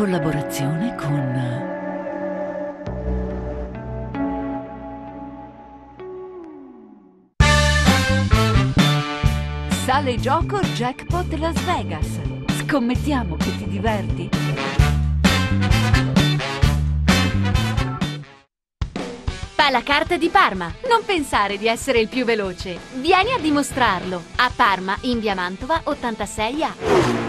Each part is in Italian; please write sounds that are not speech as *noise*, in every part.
collaborazione con... Sale gioco Jackpot Las Vegas. Scommettiamo che ti diverti. Fa la carta di Parma. Non pensare di essere il più veloce. Vieni a dimostrarlo. A Parma, in via Mantova 86A.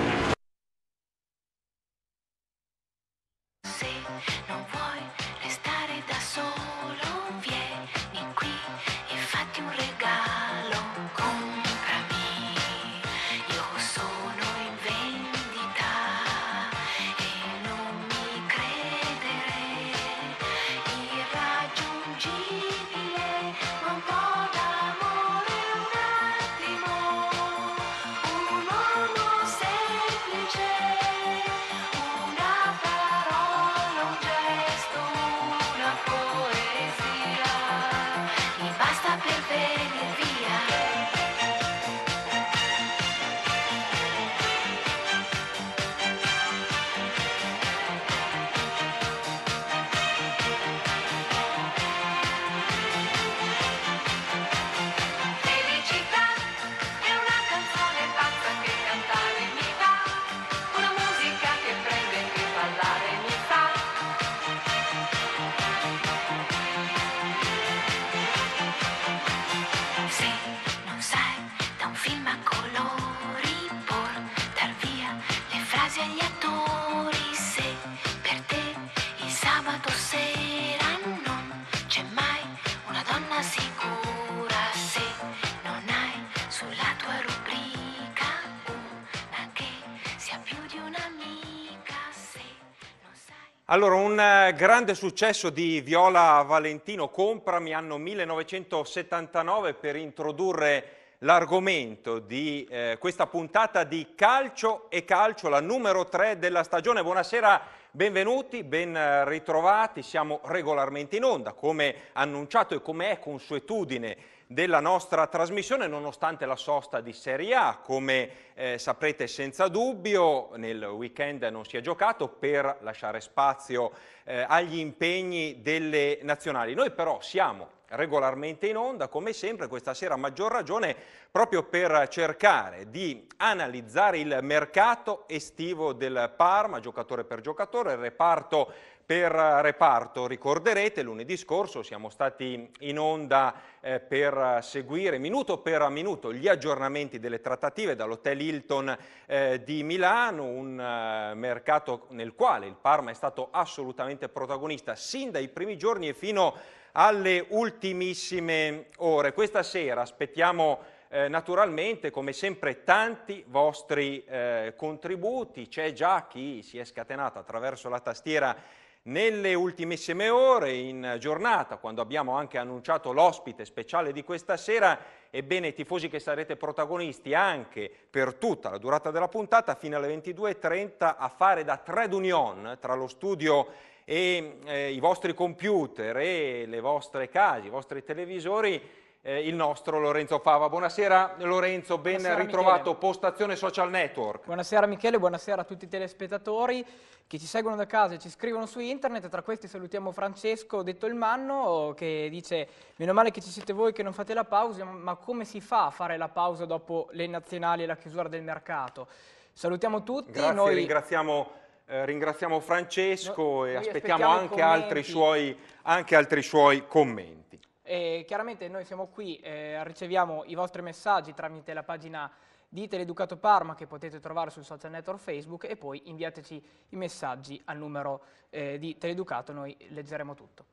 Allora, un eh, grande successo di Viola Valentino, Comprami, anno 1979, per introdurre l'argomento di eh, questa puntata di Calcio e Calcio, la numero 3 della stagione. Buonasera, benvenuti, ben eh, ritrovati. Siamo regolarmente in onda, come annunciato e come è consuetudine della nostra trasmissione, nonostante la sosta di Serie A. Come eh, saprete senza dubbio, nel weekend non si è giocato per lasciare spazio eh, agli impegni delle nazionali. Noi però siamo regolarmente in onda, come sempre questa sera a maggior ragione proprio per cercare di analizzare il mercato estivo del Parma, giocatore per giocatore, reparto per reparto. Ricorderete, lunedì scorso siamo stati in onda eh, per seguire minuto per minuto gli aggiornamenti delle trattative dall'hotel Hilton eh, di Milano, un eh, mercato nel quale il Parma è stato assolutamente protagonista sin dai primi giorni e fino a alle ultimissime ore. Questa sera aspettiamo eh, naturalmente, come sempre, tanti vostri eh, contributi. C'è già chi si è scatenato attraverso la tastiera nelle ultimissime ore, in giornata, quando abbiamo anche annunciato l'ospite speciale di questa sera, ebbene tifosi che sarete protagonisti anche per tutta la durata della puntata, fino alle 22.30, a fare da trade union tra lo studio e eh, i vostri computer e le vostre case, i vostri televisori, eh, il nostro Lorenzo Fava. Buonasera Lorenzo, ben buonasera, ritrovato, Michele. postazione social network. Buonasera Michele, buonasera a tutti i telespettatori che ci seguono da casa e ci scrivono su internet, tra questi salutiamo Francesco, detto il Manno, che dice meno male che ci siete voi che non fate la pausa, ma come si fa a fare la pausa dopo le nazionali e la chiusura del mercato? Salutiamo tutti. Grazie, noi... ringraziamo eh, ringraziamo Francesco no, e aspettiamo, anche, altri suoi, anche altri suoi commenti. E chiaramente noi siamo qui, eh, riceviamo i vostri messaggi tramite la pagina di Teleducato Parma che potete trovare sul social network Facebook e poi inviateci i messaggi al numero eh, di Teleducato, noi leggeremo tutto.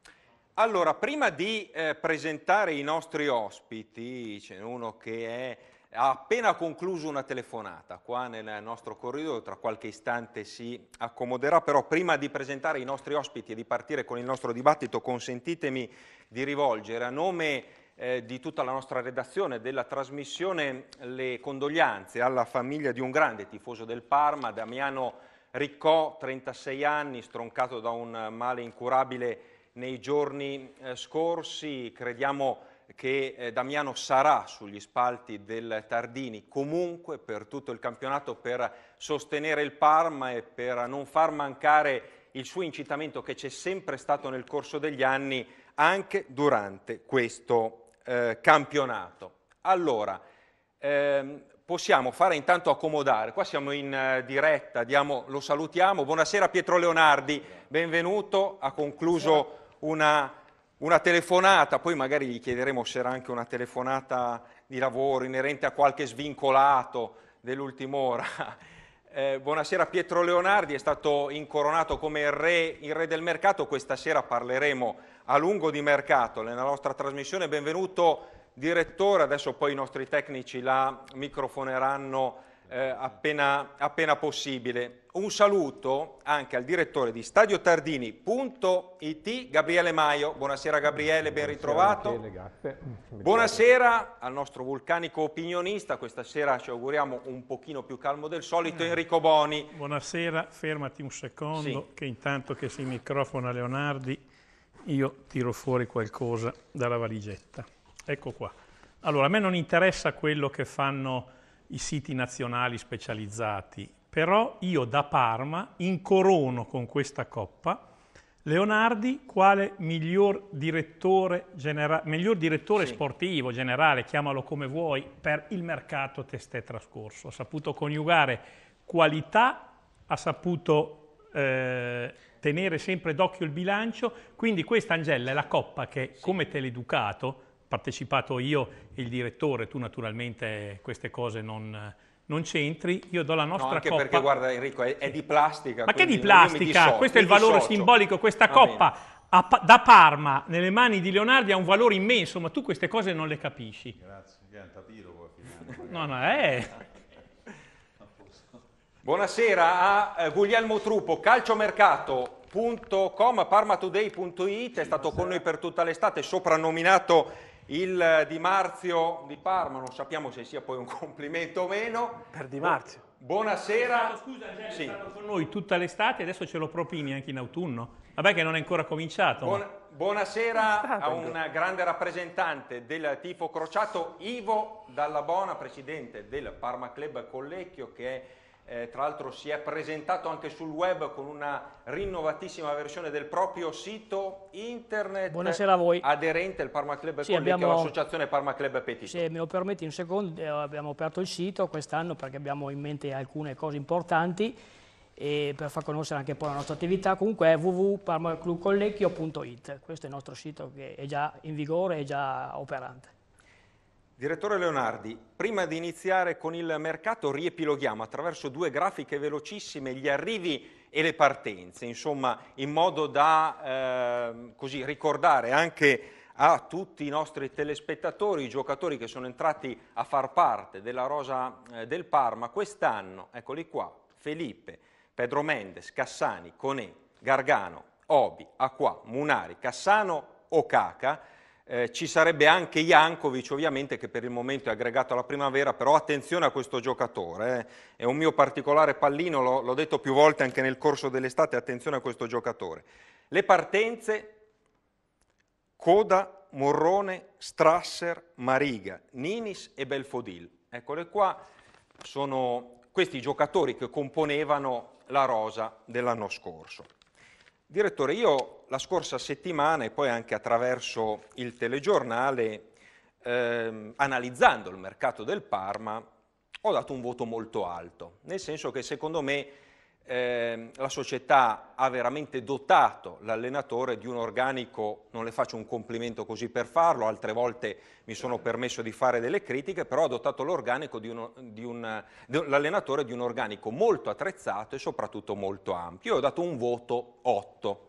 Allora, prima di eh, presentare i nostri ospiti, c'è uno che è ha appena concluso una telefonata qua nel nostro corridoio, tra qualche istante si accomoderà, però prima di presentare i nostri ospiti e di partire con il nostro dibattito consentitemi di rivolgere a nome eh, di tutta la nostra redazione della trasmissione le condoglianze alla famiglia di un grande tifoso del Parma, Damiano Riccò, 36 anni, stroncato da un male incurabile nei giorni eh, scorsi, crediamo che eh, Damiano sarà sugli spalti del Tardini comunque per tutto il campionato per sostenere il Parma e per non far mancare il suo incitamento che c'è sempre stato nel corso degli anni anche durante questo eh, campionato. Allora, ehm, possiamo fare intanto accomodare, qua siamo in eh, diretta, diamo, lo salutiamo. Buonasera Pietro Leonardi, benvenuto, ha concluso una una telefonata, poi magari gli chiederemo se era anche una telefonata di lavoro inerente a qualche svincolato dell'ultima ora. *laughs* Eh, buonasera Pietro Leonardi, è stato incoronato come il re, il re, del mercato, questa sera parleremo a lungo di mercato nella nostra trasmissione. Benvenuto direttore, adesso poi i nostri tecnici la microfoneranno eh, appena, appena possibile. Un saluto anche al direttore di stadiotardini.it, Gabriele Maio. Buonasera Gabriele, ben ritrovato. Mm, Buonasera, al nostro vulcanico opinionista. Questa sera ci auguriamo un pochino più calmo del solito, mm. Enrico Boni. Buonasera, fermati un secondo, sì. che intanto che si microfona Leonardi, io tiro fuori qualcosa dalla valigetta. Ecco qua. Allora, a me non interessa quello che fanno i siti nazionali specializzati, però io da Parma incorono con questa coppa Leonardi quale miglior direttore, genera- miglior direttore sì. sportivo generale, chiamalo come vuoi, per il mercato testè trascorso. Ha saputo coniugare qualità, ha saputo eh, tenere sempre d'occhio il bilancio, quindi questa Angella è la coppa che sì. come educato, partecipato io e il direttore, tu naturalmente queste cose non, non c'entri, io do la nostra no, anche coppa. perché guarda Enrico, è, è di plastica. Ma che di plastica? Questo è il valore dissocio. simbolico, questa coppa a, da Parma nelle mani di Leonardi ha un valore immenso, ma tu queste cose non le capisci. Grazie, è un tapiro No, no, eh. Buonasera a eh, Guglielmo Truppo, calciomercato.com, parmatoday.it, è stato Buonasera. con noi per tutta l'estate, soprannominato il Di Marzio di Parma, non sappiamo se sia poi un *laughs* complimento o meno. Per Di Marzio. Buonasera. Stato, scusa, Angelo, è stato con noi tutta l'estate, adesso ce lo propini anche in autunno. Vabbè che non è ancora cominciato. Buon, Buonasera a un grande rappresentante del tifo crociato, Ivo Dallabona, presidente del Parma Club Collecchio, che è eh, tra l'altro si è presentato anche sul web con una rinnovatissima versione del proprio sito internet Buonasera a voi. aderente al Parma Club sì, Colleghi, abbiamo... l'associazione Parma Club Petito. Se me lo permetti un secondo, eh, abbiamo aperto il sito quest'anno perché abbiamo in mente alcune cose importanti e per far conoscere anche poi la nostra attività, comunque è www.parmaclubcollecchio.it, questo è il nostro sito che è già in vigore, è già operante. Direttore Leonardi, prima di iniziare con il mercato riepiloghiamo attraverso due grafiche velocissime gli arrivi e le partenze, insomma in modo da eh, così, ricordare anche a tutti i nostri telespettatori, i giocatori che sono entrati a far parte della rosa eh, del Parma quest'anno, eccoli qua, Felipe, Pedro Mendes, Cassani, Conè, Gargano, Obi, Acqua, Munari, Cassano, Okaka, eh, ci sarebbe anche Jankovic, ovviamente, che per il momento è aggregato alla primavera, però attenzione a questo giocatore, eh. è un mio particolare pallino, l'ho detto più volte anche nel corso dell'estate, attenzione a questo giocatore. Le partenze, Coda, Morrone, Strasser, Mariga, Ninis e Belfodil. Eccole qua, sono questi giocatori che componevano la rosa dell'anno scorso. Direttore, io la scorsa settimana e poi anche attraverso il telegiornale, ehm, analizzando il mercato del Parma, ho dato un voto molto alto, nel senso che secondo me Ehm, la società ha veramente dotato l'allenatore di un organico, non le faccio un complimento così per farlo, altre volte mi sono permesso di fare delle critiche, però ha dotato l'allenatore di, di, di un organico molto attrezzato e soprattutto molto ampio. Io ho dato un voto 8.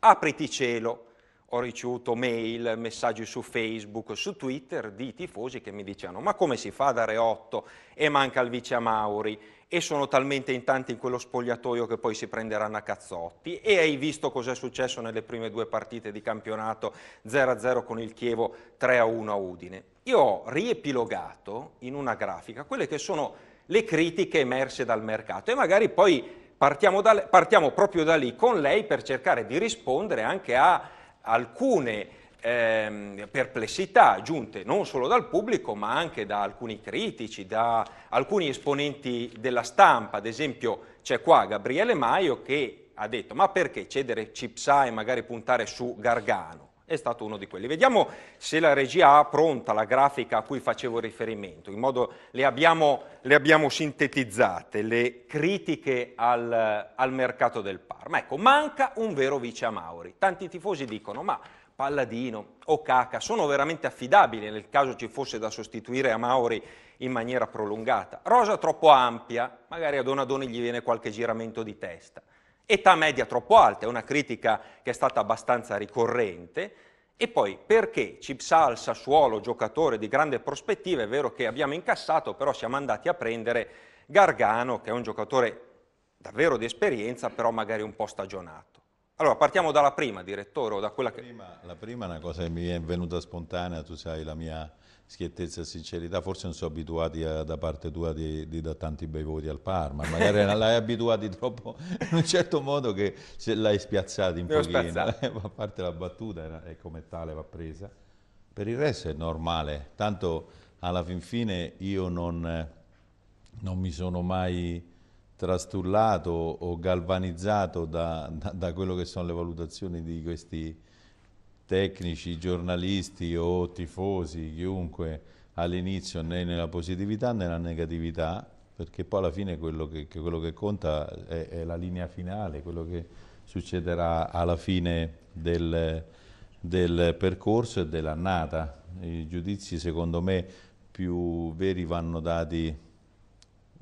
Apriti cielo, ho ricevuto mail, messaggi su Facebook, su Twitter di tifosi che mi dicevano ma come si fa a dare 8 e manca il vice Mauri e sono talmente in tanti in quello spogliatoio che poi si prenderanno a cazzotti e hai visto cos'è successo nelle prime due partite di campionato 0-0 con il Chievo 3-1 a Udine. Io ho riepilogato in una grafica quelle che sono le critiche emerse dal mercato e magari poi partiamo, da, partiamo proprio da lì con lei per cercare di rispondere anche a alcune eh, perplessità giunte non solo dal pubblico ma anche da alcuni critici, da alcuni esponenti della stampa, ad esempio c'è qua Gabriele Maio che ha detto ma perché cedere Cipsai e magari puntare su Gargano? è stato uno di quelli. Vediamo se la regia ha pronta la grafica a cui facevo riferimento, in modo le abbiamo, le abbiamo sintetizzate, le critiche al, al, mercato del Parma. Ecco, manca un vero vice a Mauri. Tanti tifosi dicono, ma Palladino o Caca sono veramente affidabili nel caso ci fosse da sostituire a Mauri in maniera prolungata. Rosa troppo ampia, magari a Donadoni gli viene qualche giramento di testa età media troppo alta, è una critica che è stata abbastanza ricorrente, e poi perché Cipsal, Sassuolo, giocatore di grande prospettiva, è vero che abbiamo incassato, però siamo andati a prendere Gargano, che è un giocatore davvero di esperienza, però magari un po' stagionato. Allora, partiamo dalla prima, direttore, o da quella che... Prima, la prima è una cosa che mi è venuta spontanea, tu sai la mia schiettezza e sincerità, forse non sono abituati a, eh, da parte tua di, di dare tanti bei voti al Parma, magari non *laughs* l'hai abituati troppo in un certo modo che se l'hai spiazzato un Devo pochino, spazzato. Eh, a parte la battuta è come tale va presa, per il resto è normale, tanto alla fin fine io non, non mi sono mai trastullato o galvanizzato da, da, da quello che sono le valutazioni di questi tecnici, giornalisti o tifosi, chiunque all'inizio né nella positività né nella negatività, perché poi alla fine quello che, che, quello che conta è, è, la linea finale, quello che succederà alla fine del, del percorso e dell'annata. I giudizi secondo me più veri vanno dati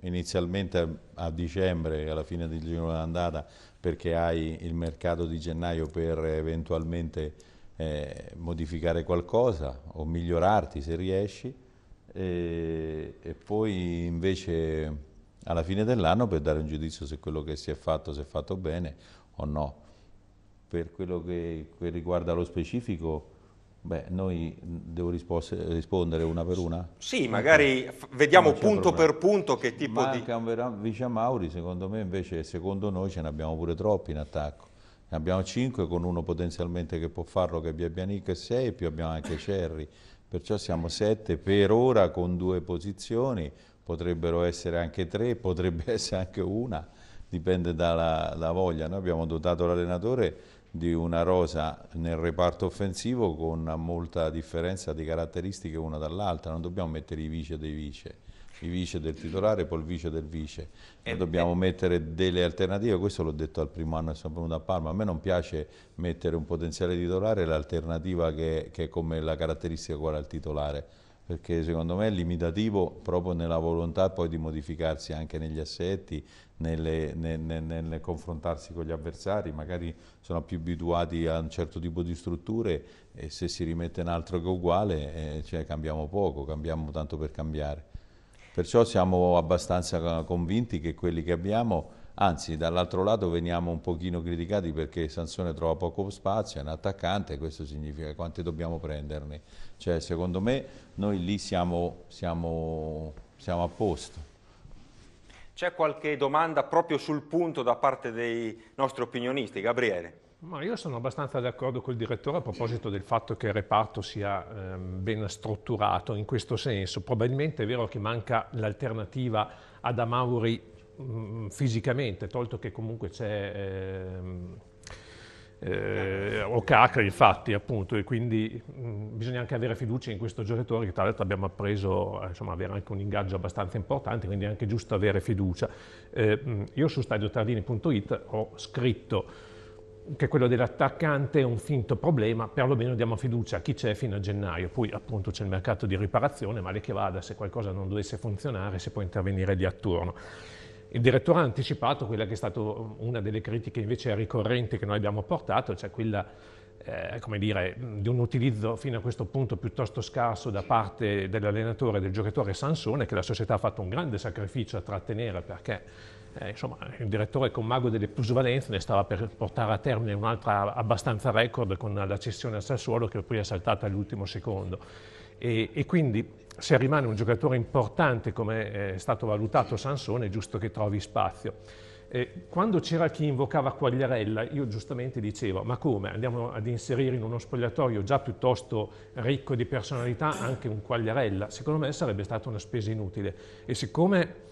inizialmente a, a dicembre, alla fine del giro dell'andata, perché hai il mercato di gennaio per eventualmente eh, modificare qualcosa o migliorarti se riesci e, e, poi invece alla fine dell'anno per dare un giudizio se quello che si è fatto si è fatto bene o no. Per quello che, che riguarda lo specifico, Beh, noi devo rispondere una per una? Sì, magari vediamo punto problema. per punto che tipo Manca di... Manca un Vicia Mauri, secondo me invece, secondo noi ce ne abbiamo pure troppi in attacco abbiamo 5 con uno potenzialmente che può farlo che è Biabianic 6 più abbiamo anche Cerri, perciò siamo 7 per ora con due posizioni, potrebbero essere anche 3, potrebbe *laughs* essere anche una, dipende dalla, dalla voglia. Noi abbiamo dotato l'allenatore di una rosa nel reparto offensivo con molta differenza di caratteristiche una dall'altra, non dobbiamo mettere i vice dei vice i vice del titolare, poi il vice del vice. Noi eh, dobbiamo eh. mettere delle alternative, questo l'ho detto al primo anno che sono venuto a Parma, a me non piace mettere un potenziale titolare l'alternativa che, che è come la caratteristica uguale al titolare perché secondo me è limitativo proprio nella volontà poi di modificarsi anche negli assetti, nelle, nel, nel, nel, confrontarsi con gli avversari, magari sono più abituati a un certo tipo di strutture e se si rimette un altro che è uguale eh, cioè, cambiamo poco, cambiamo tanto per cambiare. Perciò siamo abbastanza convinti che quelli che abbiamo, anzi dall'altro lato veniamo un pochino criticati perché Sansone trova poco spazio, è un attaccante, questo significa quanti dobbiamo prenderne. Cioè, secondo me noi lì siamo, siamo, siamo a posto. C'è qualche domanda proprio sul punto da parte dei nostri opinionisti, Gabriele? Ma io sono abbastanza d'accordo col direttore a proposito del fatto che il reparto sia eh, ben strutturato in questo senso. Probabilmente è vero che manca l'alternativa ad Amauri mh, mm, fisicamente, tolto che comunque c'è... Ehm, eh, eh, o infatti appunto e quindi mh, mm, bisogna anche avere fiducia in questo giocatore che tra l'altro abbiamo appreso eh, insomma avere anche un ingaggio abbastanza importante quindi è anche giusto avere fiducia eh, mm, io su stadiotardini.it ho scritto che quello dell'attaccante è un finto problema, perlomeno diamo fiducia a chi c'è fino a gennaio, poi appunto c'è il mercato di riparazione, male che vada, se qualcosa non dovesse funzionare si può intervenire di attorno. Il direttore ha anticipato quella che è stata una delle critiche invece ricorrenti che noi abbiamo portato, cioè quella eh, come dire, di un utilizzo fino a questo punto piuttosto scarso da parte dell'allenatore del giocatore Sansone, che la società ha fatto un grande sacrificio a trattenere perché eh, insomma, il direttore con Mago delle Plusvalenze ne stava per portare a termine un'altra abbastanza record con la cessione al Sassuolo che poi è saltata all'ultimo secondo. E, e, quindi se rimane un giocatore importante come è stato valutato Sansone è giusto che trovi spazio. Eh, quando c'era chi invocava Quagliarella, io giustamente dicevo, ma come? Andiamo ad inserire in uno spogliatoio già piuttosto ricco di personalità anche un Quagliarella? Secondo me sarebbe stata una spesa inutile. E siccome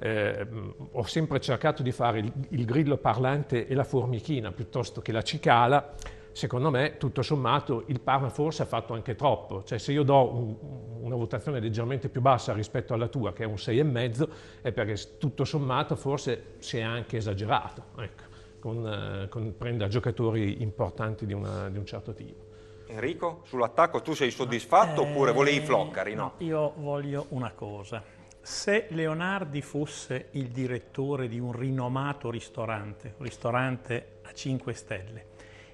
eh, ho sempre cercato di fare il, il, grillo parlante e la formichina piuttosto che la cicala, secondo me tutto sommato il Parma forse ha fatto anche troppo, cioè se io do un, una votazione leggermente più bassa rispetto alla tua che è un 6,5 è perché tutto sommato forse si è anche esagerato, ecco, con, eh, con prendere giocatori importanti di, una, di un certo tipo. Enrico, sull'attacco tu sei soddisfatto eh, oppure volevi Floccari? No? no, io voglio una cosa se Leonardi fosse il direttore di un rinomato ristorante, un ristorante a 5 stelle,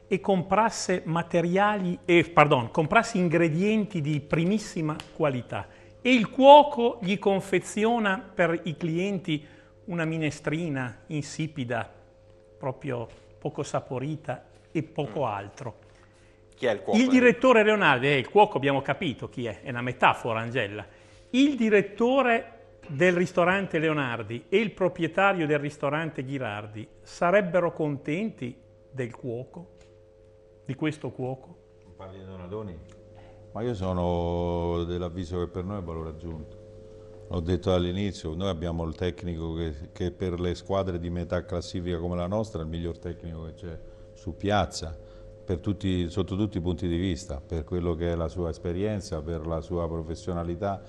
e comprasse materiali, eh, pardon, comprasse ingredienti di primissima qualità e il cuoco gli confeziona per i clienti una minestrina insipida, proprio poco saporita e poco mm. altro. Chi è il cuoco? Il eh? direttore Leonardi, eh, il cuoco abbiamo capito chi è, è una metafora Angela. Il direttore del ristorante Leonardi e il proprietario del ristorante Ghirardi sarebbero contenti del cuoco, di questo cuoco? Parli di Donadoni? Ma io sono dell'avviso che per noi è valore aggiunto. L'ho detto all'inizio, noi abbiamo il tecnico che, che, per le squadre di metà classifica come la nostra è il miglior tecnico che c'è su piazza, tutti, sotto tutti i punti di vista, per quello che è la sua esperienza, per la sua professionalità,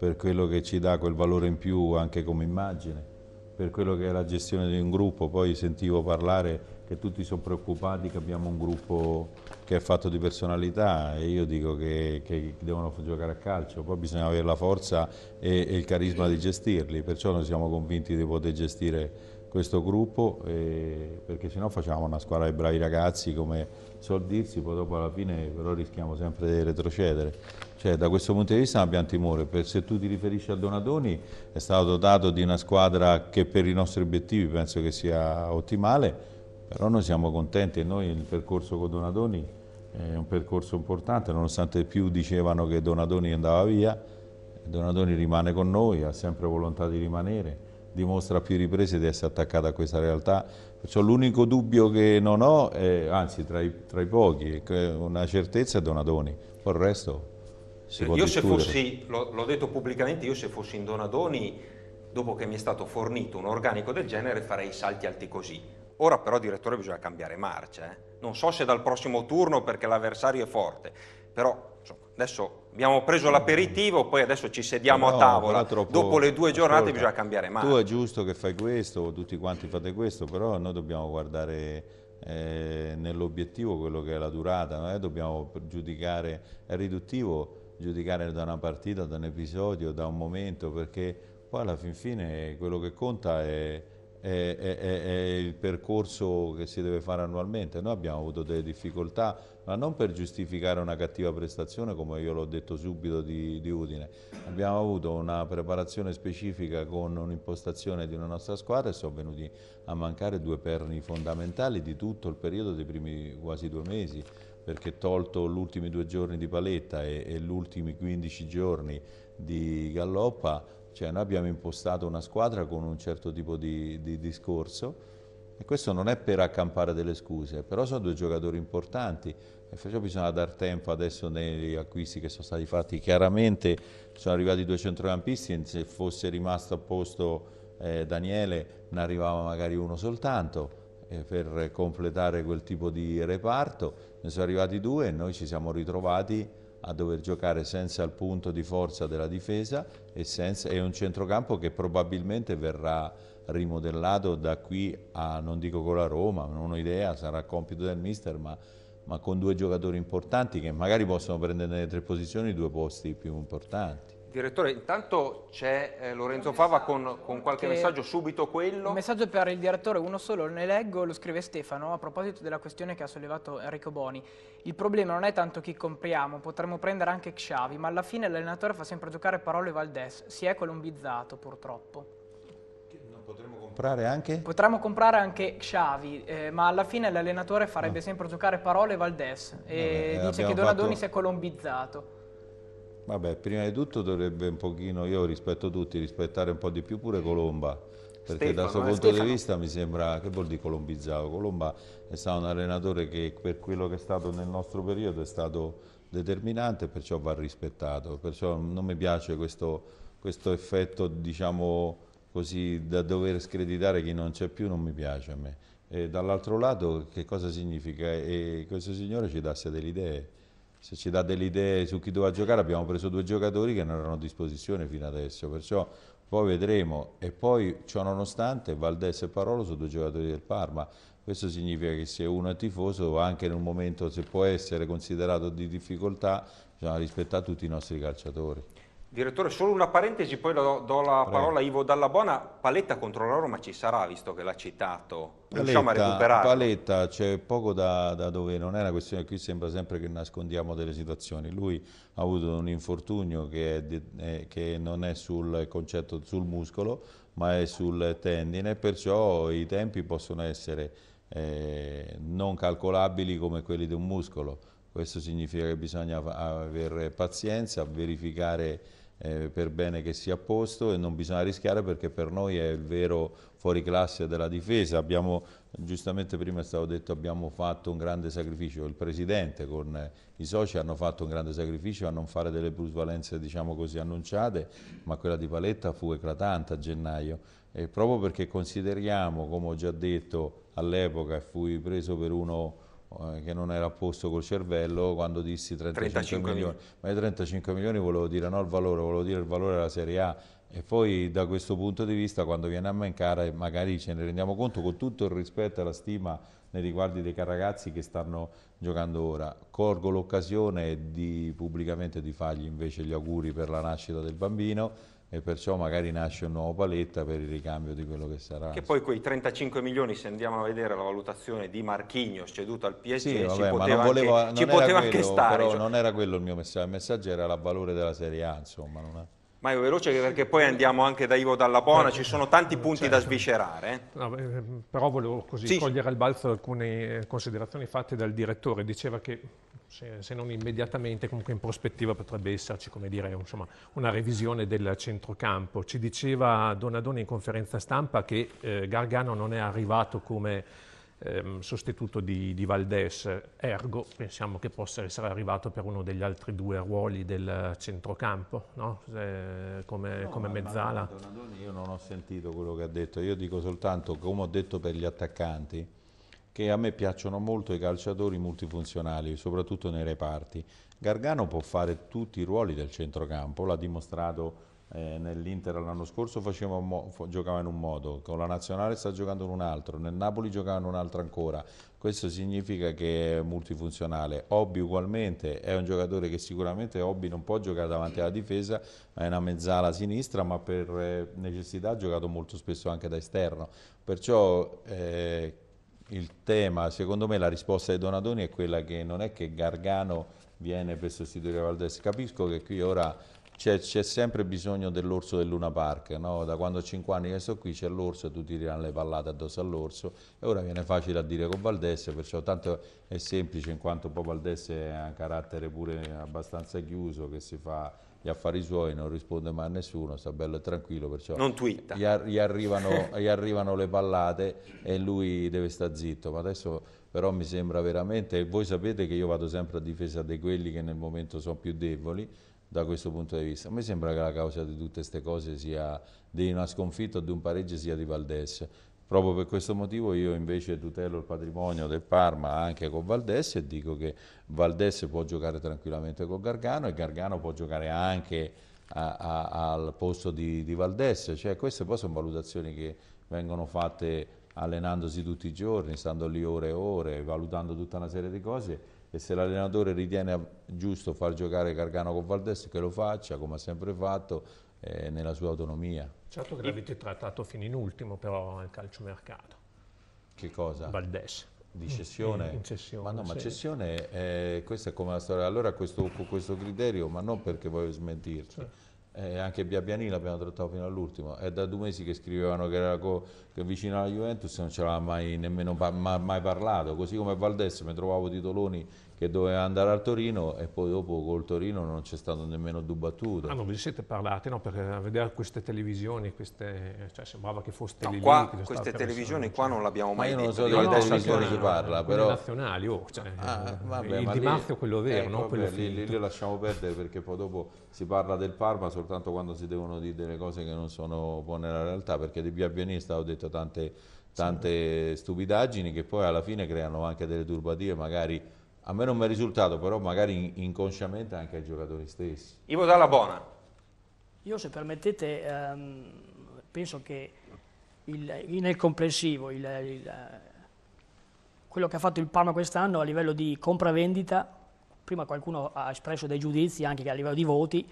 per quello che ci dà quel valore in più anche come immagine, per quello che è la gestione di un gruppo. Poi sentivo parlare che tutti sono preoccupati che abbiamo un gruppo che è fatto di personalità e io dico che, che devono giocare a calcio, poi bisogna avere la forza e, e il carisma di gestirli, perciò noi siamo convinti di poter gestire questo gruppo eh, perché sennò facciamo una squadra di bravi ragazzi come sol dirsi, poi dopo alla fine però rischiamo sempre di retrocedere. Cioè, da questo punto di vista non abbiamo timore, perché se tu ti riferisci a Donadoni è stato dotato di una squadra che per i nostri obiettivi penso che sia ottimale, però noi siamo contenti e noi il percorso con Donadoni è un percorso importante, nonostante più dicevano che Donadoni andava via, Donadoni rimane con noi, ha sempre volontà di rimanere, dimostra a più riprese di essere attaccato a questa realtà. Perciò l'unico dubbio che non ho, è, anzi tra i, tra i pochi, una certezza è Donadoni, poi il resto si eh, io se fossi, l'ho detto pubblicamente, io se fossi in Donadoni, dopo che mi è stato fornito un organico del genere, farei salti alti così. Ora però, direttore, bisogna cambiare marcia. Eh? Non so se dal prossimo turno perché l'avversario è forte, però insomma, adesso abbiamo preso l'aperitivo, poi adesso ci sediamo no, a tavola. Troppo, dopo le due giornate ascolta, bisogna cambiare marcia. Tu è giusto che fai questo, tutti quanti fate questo, però noi dobbiamo guardare eh, nell'obiettivo quello che è la durata, non eh, dobbiamo giudicare, è riduttivo giudicare da una partita, da un episodio, da un momento, perché poi alla fin fine quello che conta è, è, è, è, il percorso che si deve fare annualmente. Noi abbiamo avuto delle difficoltà, ma non per giustificare una cattiva prestazione, come io l'ho detto subito di, di Udine. Abbiamo avuto una preparazione specifica con un'impostazione di una nostra squadra e sono venuti a mancare due perni fondamentali di tutto il periodo dei primi quasi due mesi perché tolto gli ultimi due giorni di paletta e, e gli ultimi 15 giorni di galloppa, cioè noi abbiamo impostato una squadra con un certo tipo di, di discorso e questo non è per accampare delle scuse, però sono due giocatori importanti e perciò bisogna dar tempo adesso negli acquisti che sono stati fatti. Chiaramente sono arrivati due centrocampisti, se fosse rimasto a posto eh, Daniele ne arrivava magari uno soltanto per completare quel tipo di reparto, ne sono arrivati due e noi ci siamo ritrovati a dover giocare senza il punto di forza della difesa e, senza, e un centrocampo che probabilmente verrà rimodellato da qui a, non dico con la Roma, non ho idea, sarà compito del mister, ma, ma con due giocatori importanti che magari possono prendere nelle tre posizioni due posti più importanti. Direttore, intanto c'è eh, Lorenzo Fava con, con qualche messaggio, subito quello. Un messaggio per il direttore, uno solo, ne leggo, lo scrive Stefano, a proposito della questione che ha sollevato Enrico Boni. Il problema non è tanto chi compriamo, potremmo prendere anche Xavi, ma alla fine l'allenatore fa sempre giocare parole Valdes, si è colombizzato purtroppo. Potremmo comprare anche? Potremmo comprare anche Xavi, eh, ma alla fine l'allenatore farebbe no. sempre giocare parole Valdes e no, beh, dice che Donadoni fatto... si è colombizzato. Vabbè, prima di tutto dovrebbe un pochino, io rispetto tutti, rispettare un po' di più pure Colomba, perché Stefano, dal suo eh, punto Stefano. di vista mi sembra, che vuol dire colombizzato? Colomba è stato un allenatore che per quello che è stato nel nostro periodo è stato determinante, perciò va rispettato, perciò non mi piace questo, questo effetto, diciamo così, da dover screditare chi non c'è più, non mi piace a me. E dall'altro lato che cosa significa? E questo signore ci dasse delle idee se ci dà delle idee su chi doveva giocare, abbiamo preso due giocatori che non erano a disposizione fino adesso, perciò poi vedremo. E poi, ciò nonostante, Valdes e Parolo sono due giocatori del Parma. Questo significa che se uno è tifoso, anche in un momento, se può essere considerato di difficoltà, bisogna rispettare tutti i nostri calciatori. Direttore, solo una parentesi, poi do, do la Prego. parola a Ivo Dallabona. Paletta contro la Roma ci sarà, visto che l'ha citato. Paletta, riusciamo a recuperare. Paletta, c'è poco da, da, dove, non è una questione, qui sembra sempre che nascondiamo delle situazioni. Lui ha avuto un infortunio che, è, che non è sul concetto sul muscolo, ma è sul tendine, perciò i tempi possono essere eh, non calcolabili come quelli di un muscolo. Questo significa che bisogna avere pazienza, verificare eh, per bene che sia a posto e non bisogna rischiare perché per noi è il vero fuoriclasse della difesa. Abbiamo, giustamente prima è stato detto, abbiamo fatto un grande sacrificio, il Presidente con i soci hanno fatto un grande sacrificio a non fare delle plusvalenze diciamo così annunciate, ma quella di Paletta fu eclatante a gennaio. E proprio perché consideriamo, come ho già detto all'epoca, fui preso per uno eh, che non era a posto col cervello quando dissi 35, 35 milioni. milioni. Ma i 35 milioni volevo dire no il valore, volevo dire il valore della Serie A. E poi da questo punto di vista quando viene a mancare magari ce ne rendiamo conto con tutto il rispetto e la stima nei riguardi dei ragazzi che stanno giocando ora. Colgo l'occasione di pubblicamente di fargli invece gli auguri per la nascita del bambino e perciò magari nasce un nuovo paletta per il ricambio di quello che sarà. Che poi quei 35 milioni, se andiamo a vedere la valutazione di Marchigno ceduto al PSG, sì, vabbè, ci poteva, volevo, anche, ci poteva quello, anche stare. Però cioè. non era quello il mio messaggio, il messaggio era la valore della Serie A, insomma. Non è... Ma è veloce perché poi andiamo anche da Ivo Dalla Bona, eh, ci sono tanti eh, punti certo. da sviscerare. Eh. No, però volevo così sì. cogliere al balzo alcune considerazioni fatte dal direttore. Diceva che se, se, non immediatamente, comunque in prospettiva potrebbe esserci dire, insomma, una revisione del centrocampo. Ci diceva Donadoni in conferenza stampa che eh, Gargano non è arrivato come ehm, sostituto di, di Valdes, ergo pensiamo che possa essere arrivato per uno degli altri due ruoli del centrocampo, no? eh, come, no, come mezzala. Donadoni io non ho sentito quello che ha detto, io dico soltanto, come ho detto per gli attaccanti, che a me piacciono molto i calciatori multifunzionali, soprattutto nei reparti. Gargano può fare tutti i ruoli del centrocampo, l'ha dimostrato eh, nell'Inter l'anno scorso giocava in un modo, con la Nazionale sta giocando in un altro, nel Napoli giocava in un altro ancora. Questo significa che è multifunzionale. Hobby ugualmente è un giocatore che sicuramente Hobby non può giocare davanti alla difesa, è una mezzala sinistra, ma per eh, necessità ha giocato molto spesso anche da esterno. Perciò eh, il tema, secondo me la risposta di Donadoni è quella che non è che Gargano viene per sostituire Valdes. capisco che qui ora c'è, sempre bisogno dell'orso del Luna Park, no? da quando ho 5 anni che sto qui c'è l'orso e tutti tirano le pallate addosso all'orso e ora viene facile a dire con Valdesse, perciò tanto è semplice in quanto poi po' Valdesse ha un carattere pure abbastanza chiuso che si fa gli affari suoi, non risponde mai a nessuno, sta bello e tranquillo, perciò non twitta. Gli, gli, arrivano, *laughs* gli arrivano le pallate e lui deve stare zitto, ma adesso però mi sembra veramente, voi sapete che io vado sempre a difesa di quelli che nel momento sono più deboli, da questo punto di vista. A me sembra che la causa di tutte queste cose sia di una sconfitta o di un pareggio sia di Valdés. Proprio per questo motivo io invece tutelo il patrimonio del Parma anche con Valdés e dico che Valdés può giocare tranquillamente con Gargano e Gargano può giocare anche a, a, al posto di, di Valdés. Cioè, queste poi sono valutazioni che vengono fatte allenandosi tutti i giorni, stando lì ore e ore, valutando tutta una serie di cose e se l'allenatore ritiene giusto far giocare Gargano con Valdes che lo faccia come ha sempre fatto eh, nella sua autonomia. Certo che l'avete trattato fino in ultimo però al calciomercato. Che cosa? Valdes. Di cessione? In cessione ma no, sì. ma cessione, eh, questa è come la storia. Allora questo, questo criterio, ma non perché voglio smentirci. Sì certo eh, anche Biabianini l'abbiamo trattato fino all'ultimo, è da due mesi che scrivevano che era che vicino alla Juventus non ce l'aveva mai nemmeno pa mai parlato, così come Valdes mi trovavo di Toloni che doveva andare al Torino e poi dopo col Torino non c'è stato nemmeno Dubattuto. Ah, non vi siete parlati, no? Perché eh, a vedere queste televisioni, queste, cioè, sembrava che foste no, lì. Qua, lì queste televisioni qua cioè. non l'abbiamo mai Ma io non so di no, che televisioni si parla, però... nazionali, oh, cioè, cioè ah, eh, vabbè, il Di Marzio quello vero, eh, ecco, non quello vabbè, lì, lì, lì, lo lasciamo perdere perché poi dopo si parla del Parma soltanto quando si devono dire delle cose che non sono buone nella realtà, perché di Biabbianista ho detto tante, tante sì. stupidaggini che poi alla fine creano anche delle turbative magari a me non mi è risultato, però magari inconsciamente anche ai giocatori stessi. Ivo Dalla Bona. Io se permettete ehm, penso che il, nel complessivo il, il, quello che ha fatto il Parma quest'anno a livello di compravendita, prima qualcuno ha espresso dei giudizi anche a livello di voti,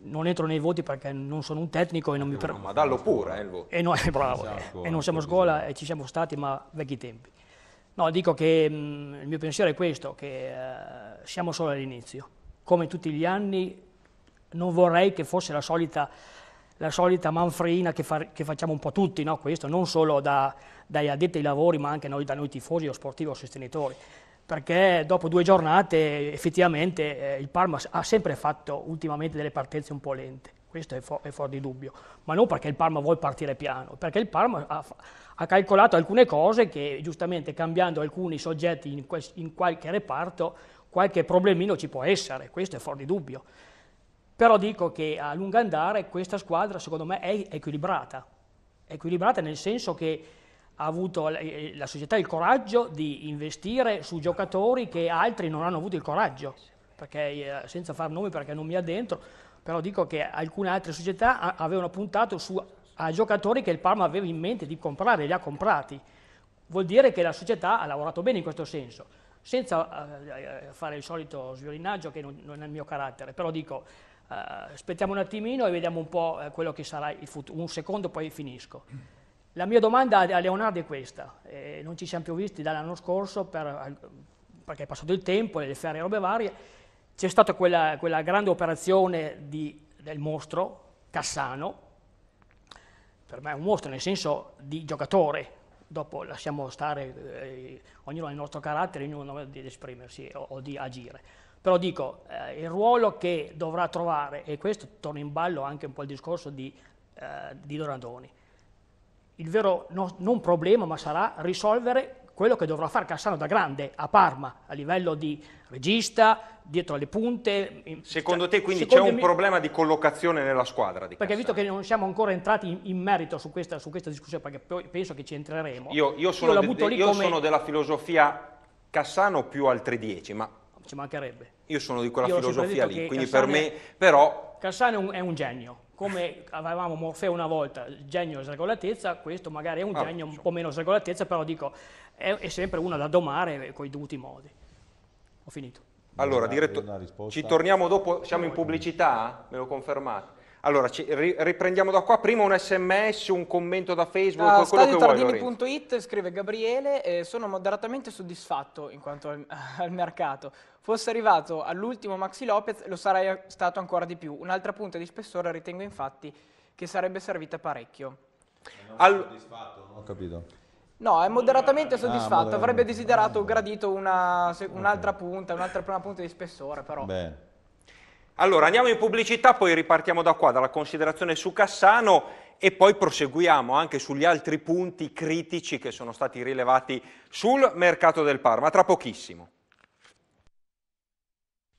non entro nei voti perché non sono un tecnico e non mi permetto. Ma dallo pure eh, il voto. E, eh, no, *laughs* bravo, esatto, eh, e non siamo scuola e ci siamo stati, ma vecchi tempi. No, dico che mh, mm, il mio pensiero è questo, che eh, siamo solo all'inizio. Come tutti gli anni non vorrei che fosse la solita, la solita manfrina che, fa, che, facciamo un po' tutti, no? questo non solo da, dagli addetti ai lavori, ma anche noi, da noi tifosi o sportivi o sostenitori. Perché dopo due giornate effettivamente eh, il Parma ha sempre fatto ultimamente delle partenze un po' lente, questo è, fu- è fuori di dubbio, ma non perché il Parma vuole partire piano, perché il Parma ha, ha calcolato alcune cose che giustamente cambiando alcuni soggetti in, que- in qualche reparto qualche problemino ci può essere, questo è fuori di dubbio. Però dico che a lungo andare questa squadra secondo me è equilibrata, equilibrata nel senso che ha avuto eh, la società il coraggio di investire su giocatori che altri non hanno avuto il coraggio, perché, eh, senza far nomi perché non mi addentro, però dico che alcune altre società avevano puntato su a giocatori che il Parma aveva in mente di comprare, li ha comprati. Vuol dire che la società ha lavorato bene in questo senso, senza eh, eh fare il solito sviolinaggio che non, non, è il mio carattere, però dico, eh, aspettiamo un attimino e vediamo un po' eh, quello che sarà il futuro, un secondo poi finisco. La mia domanda a Leonardo è questa, eh, non ci siamo più visti dall'anno scorso per, perché è passato il tempo, le ferie robe varie, c'è stata quella, quella grande operazione di, del mostro, Cassano, per me è un mostro nel senso di giocatore, dopo lasciamo stare eh, ognuno ha il nostro carattere, ognuno di esprimersi o, o, di agire. Però dico, eh, il ruolo che dovrà trovare, e questo torna in ballo anche un po' il discorso di, eh, di Dorandoni, il vero no, non problema ma sarà risolvere quello che dovrà fare Cassano da grande a Parma a livello di regista, dietro alle punte. Secondo cioè, te quindi secondo c'è un mi... problema di collocazione nella squadra? Di perché visto che non siamo ancora entrati in, in merito su questa, su questa, discussione, perché penso che ci entreremo. Io, io, sono, io, de, io come... sono, della filosofia Cassano più altri 10, ma... Ci mancherebbe. Io sono di quella filosofia lì, quindi Cassano, per me però... Cassano è un, è un genio come avevamo Morfeo una volta, genio e sregolatezza, questo magari è un genio un po' meno sregolatezza, però dico, è, è sempre una da domare con i dovuti modi. Ho finito. Allora, direttore, ci torniamo dopo, siamo in pubblicità? Me lo confermate? Allora, ci, ri, riprendiamo da qua, prima un sms, un commento da Facebook, da quello che vuoi .it, scrive Gabriele, eh, sono moderatamente soddisfatto in quanto al, *laughs* al mercato. Fosse arrivato all'ultimo Maxi Lopez lo sarei stato ancora di più. Un'altra punta di spessore ritengo infatti che sarebbe servita parecchio. Non All... soddisfatto, non ho capito. No, è moderatamente ah, soddisfatto. Ah, moderatamente. Avrebbe desiderato, gradito un'altra punta, un'altra prima punta di spessore, però. Bene. Allora, andiamo in pubblicità, poi ripartiamo da qua, dalla considerazione su Cassano e poi proseguiamo anche sugli altri punti critici che sono stati rilevati sul mercato del Parma, tra pochissimo.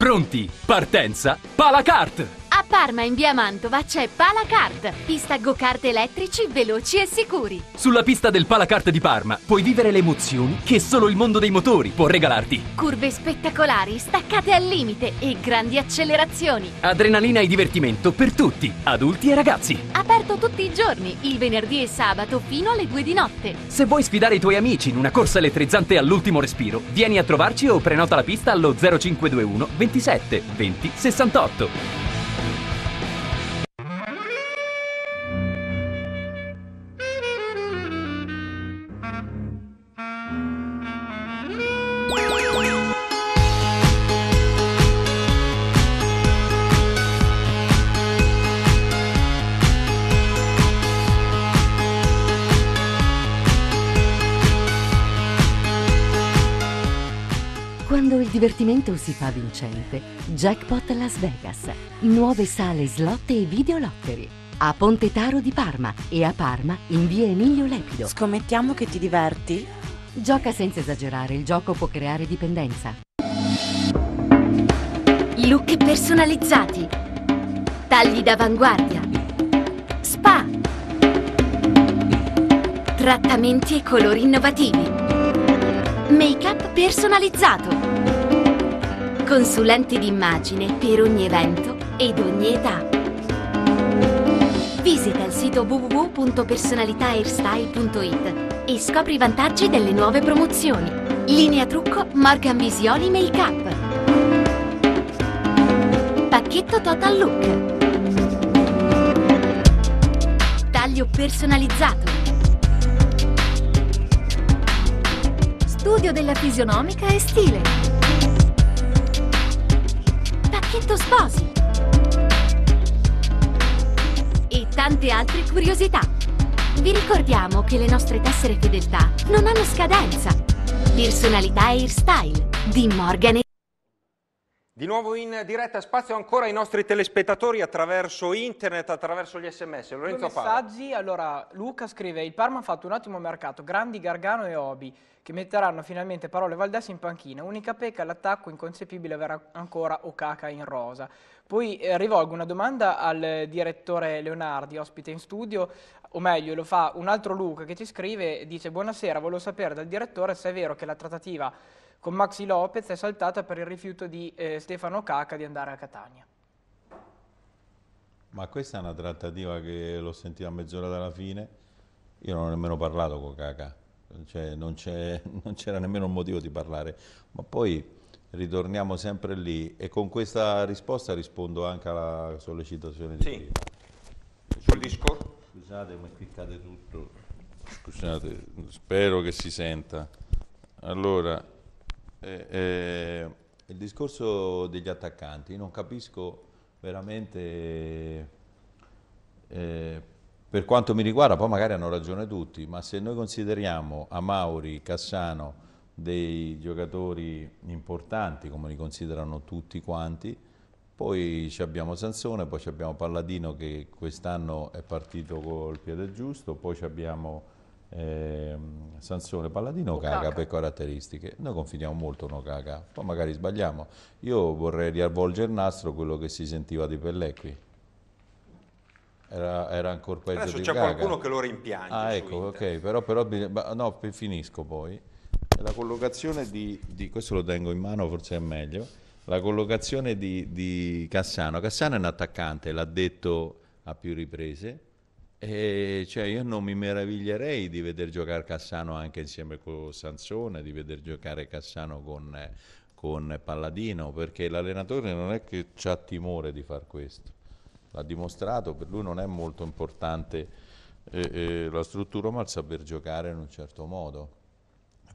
Pronti? Partenza! Palacart! A Parma in via Mantova c'è Palacart, pista go-kart elettrici veloci e sicuri. Sulla pista del Palacart di Parma puoi vivere le emozioni che solo il mondo dei motori può regalarti. Curve spettacolari, staccate al limite e grandi accelerazioni. Adrenalina e divertimento per tutti, adulti e ragazzi. Aperto tutti i giorni, il venerdì e sabato fino alle 2 di notte. Se vuoi sfidare i tuoi amici in una corsa elettrizzante all'ultimo respiro, vieni a trovarci o prenota la pista allo 0521 20 27 20 68. divertimento si fa vincente. Jackpot Las Vegas. Nuove sale, slot e videolottery. A Ponte Taro di Parma e a Parma in via Emilio Lepido. Scommettiamo che ti diverti? Gioca senza esagerare, il gioco può creare dipendenza. Look personalizzati. Tagli d'avanguardia. Spa. Trattamenti e colori innovativi. Make-up personalizzato. Consulenti d'immagine per ogni evento ed ogni età. Visita il sito www.personalitahairstyle.it e scopri i vantaggi delle nuove promozioni. Linea trucco Morgan Visioli Make Up. Pacchetto Total Look. Taglio personalizzato. Studio della fisionomica e stile. Roberto Sposi. E tante altre curiosità. Vi ricordiamo che le nostre tessere fedeltà non hanno scadenza. Personalità e hairstyle di Morgan e di nuovo in diretta spazio ancora ai nostri telespettatori attraverso internet, attraverso gli sms. Lorenzo Due messaggi, allora Luca scrive, il Parma ha fatto un ottimo mercato, grandi Gargano e Obi che metteranno finalmente parole Valdes in panchina. Unica pecca all'attacco inconcepibile verrà ancora Okaka in rosa. Poi eh, rivolgo una domanda al direttore Leonardi, ospite in studio, o meglio lo fa un altro Luca che ci scrive, dice buonasera, volevo sapere dal direttore se è vero che la trattativa con Maxi Lopez è saltata per il rifiuto di eh, Stefano Caca di andare a Catania. Ma questa è una trattativa che l'ho sentita a mezz'ora dalla fine, io non ho nemmeno parlato con Caca cioè non, *laughs* non, c'era nemmeno un motivo di parlare, ma poi ritorniamo sempre lì e con questa risposta rispondo anche alla sollecitazione di sì. prima. Sul discorso? Scusate come cliccate tutto, scusate, spero che si senta. Allora, eh, eh, il discorso degli attaccanti, non capisco veramente... Eh, per quanto mi riguarda, poi magari hanno ragione tutti, ma se noi consideriamo Amauri, Cassano dei giocatori importanti, come li considerano tutti quanti, poi abbiamo Sansone, poi abbiamo Palladino che quest'anno è partito col piede giusto, poi abbiamo eh, Sansone, Palladino, Caga per caratteristiche. Noi confidiamo molto in Caca, poi magari sbagliamo. Io vorrei riavvolgere il nastro quello che si sentiva di Pellecchi era, era ancora peggio Adesso c'è Gaga. qualcuno che lo rimpiange. Ah, ecco, Inter. ok, però, però no, finisco poi. La collocazione di, di, questo lo tengo in mano, forse è meglio. La collocazione di, di Cassano. Cassano è un attaccante, l'ha detto a più riprese. E cioè io non mi meraviglierei di vedere giocare Cassano anche insieme con Sansone, di vedere giocare Cassano con, con Palladino, perché l'allenatore non è che ha timore di far questo l'ha dimostrato, per lui non è molto importante eh, eh, la struttura ma il saper giocare in un certo modo.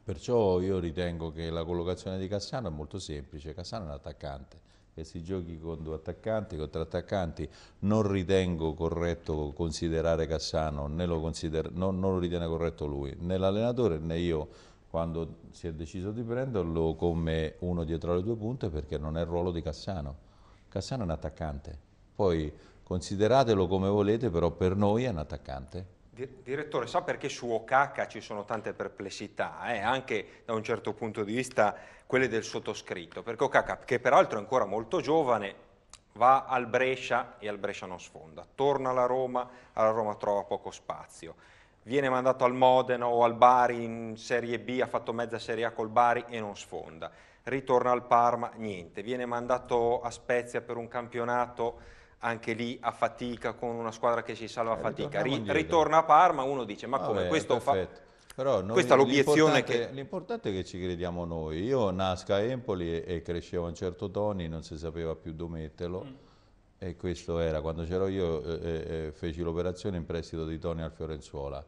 Perciò io ritengo che la collocazione di Cassano è molto semplice, Cassano è un attaccante, che si giochi con due attaccanti, con tre attaccanti, non ritengo corretto considerare Cassano, lo consider non, non, lo ritiene corretto lui, né l'allenatore né io quando si è deciso di prenderlo come uno dietro le due punte perché non è il ruolo di Cassano, Cassano è un attaccante poi consideratelo come volete, però per noi è un attaccante. Direttore, sa perché su Okaka ci sono tante perplessità, eh? anche da un certo punto di vista quelle del sottoscritto, perché Okaka, che peraltro è ancora molto giovane, va al Brescia e al Brescia non sfonda, torna alla Roma, alla Roma trova poco spazio, viene mandato al Modena o al Bari in Serie B, ha fatto mezza Serie A col Bari e non sfonda, ritorna al Parma, niente, viene mandato a Spezia per un campionato anche lì a fatica con una squadra che si salva a eh, fatica. Ri, ritorna a Parma, uno dice ma come Vabbè, questo perfetto. fa... Però noi, Questa è l'obiezione che... L'importante è che ci crediamo noi. Io nasco a Empoli e, e crescevo a un certo Toni, non si sapeva più dove metterlo. Mm. E questo era, quando c'ero io, eh, eh, eh feci l'operazione in prestito di Toni al Fiorenzuola.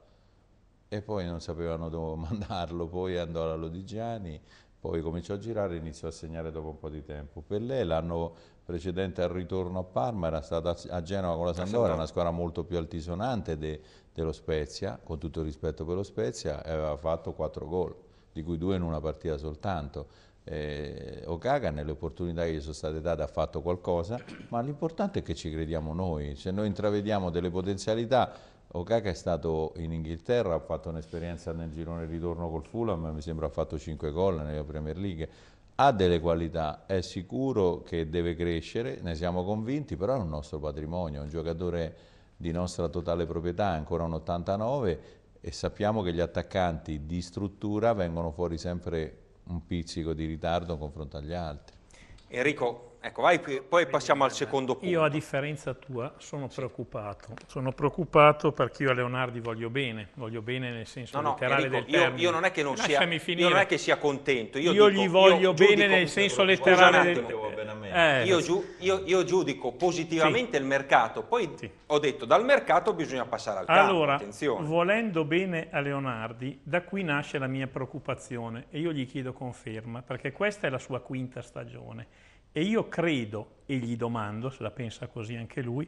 E poi non sapevano dove *laughs* mandarlo, poi andò alla Lodigiani, poi cominciò a girare e iniziò a segnare dopo un po' di tempo. Per lei l'hanno precedente al ritorno a Parma, era stata a Genova con la Sandora, una squadra molto più altisonante de, dello Spezia, con tutto il rispetto per lo Spezia, e aveva fatto quattro gol, di cui due in una partita soltanto. Eh, Ocaga nelle opportunità che gli sono state date ha fatto qualcosa, ma l'importante è che ci crediamo noi, se noi intravediamo delle potenzialità Okaka è stato in Inghilterra, ha fatto un'esperienza nel girone ritorno col Fulham, mi sembra ha fatto 5 gol nella Premier League, ha delle qualità, è sicuro che deve crescere, ne siamo convinti, però è un nostro patrimonio, è un giocatore di nostra totale proprietà, ancora un 89 e sappiamo che gli attaccanti di struttura vengono fuori sempre un pizzico di ritardo in confronto agli altri. Enrico, Ecco, vai, poi passiamo al secondo punto. Io a differenza tua sono sì. preoccupato. Sono preoccupato perché io a Leonardi voglio bene, voglio bene nel senso no, letterale no, del io, termine. Io non, non sia, io non è che sia, contento. Io, io dico, gli voglio bene nel senso letterale del termine. Eh, giu, io, giudico positivamente sì. il mercato, poi sì. ho detto dal mercato bisogna passare al campo. Allora, Attenzione. volendo bene a Leonardi, da qui nasce la mia preoccupazione e io gli chiedo conferma perché questa è la sua quinta stagione e io credo, e gli domando, se la pensa così anche lui,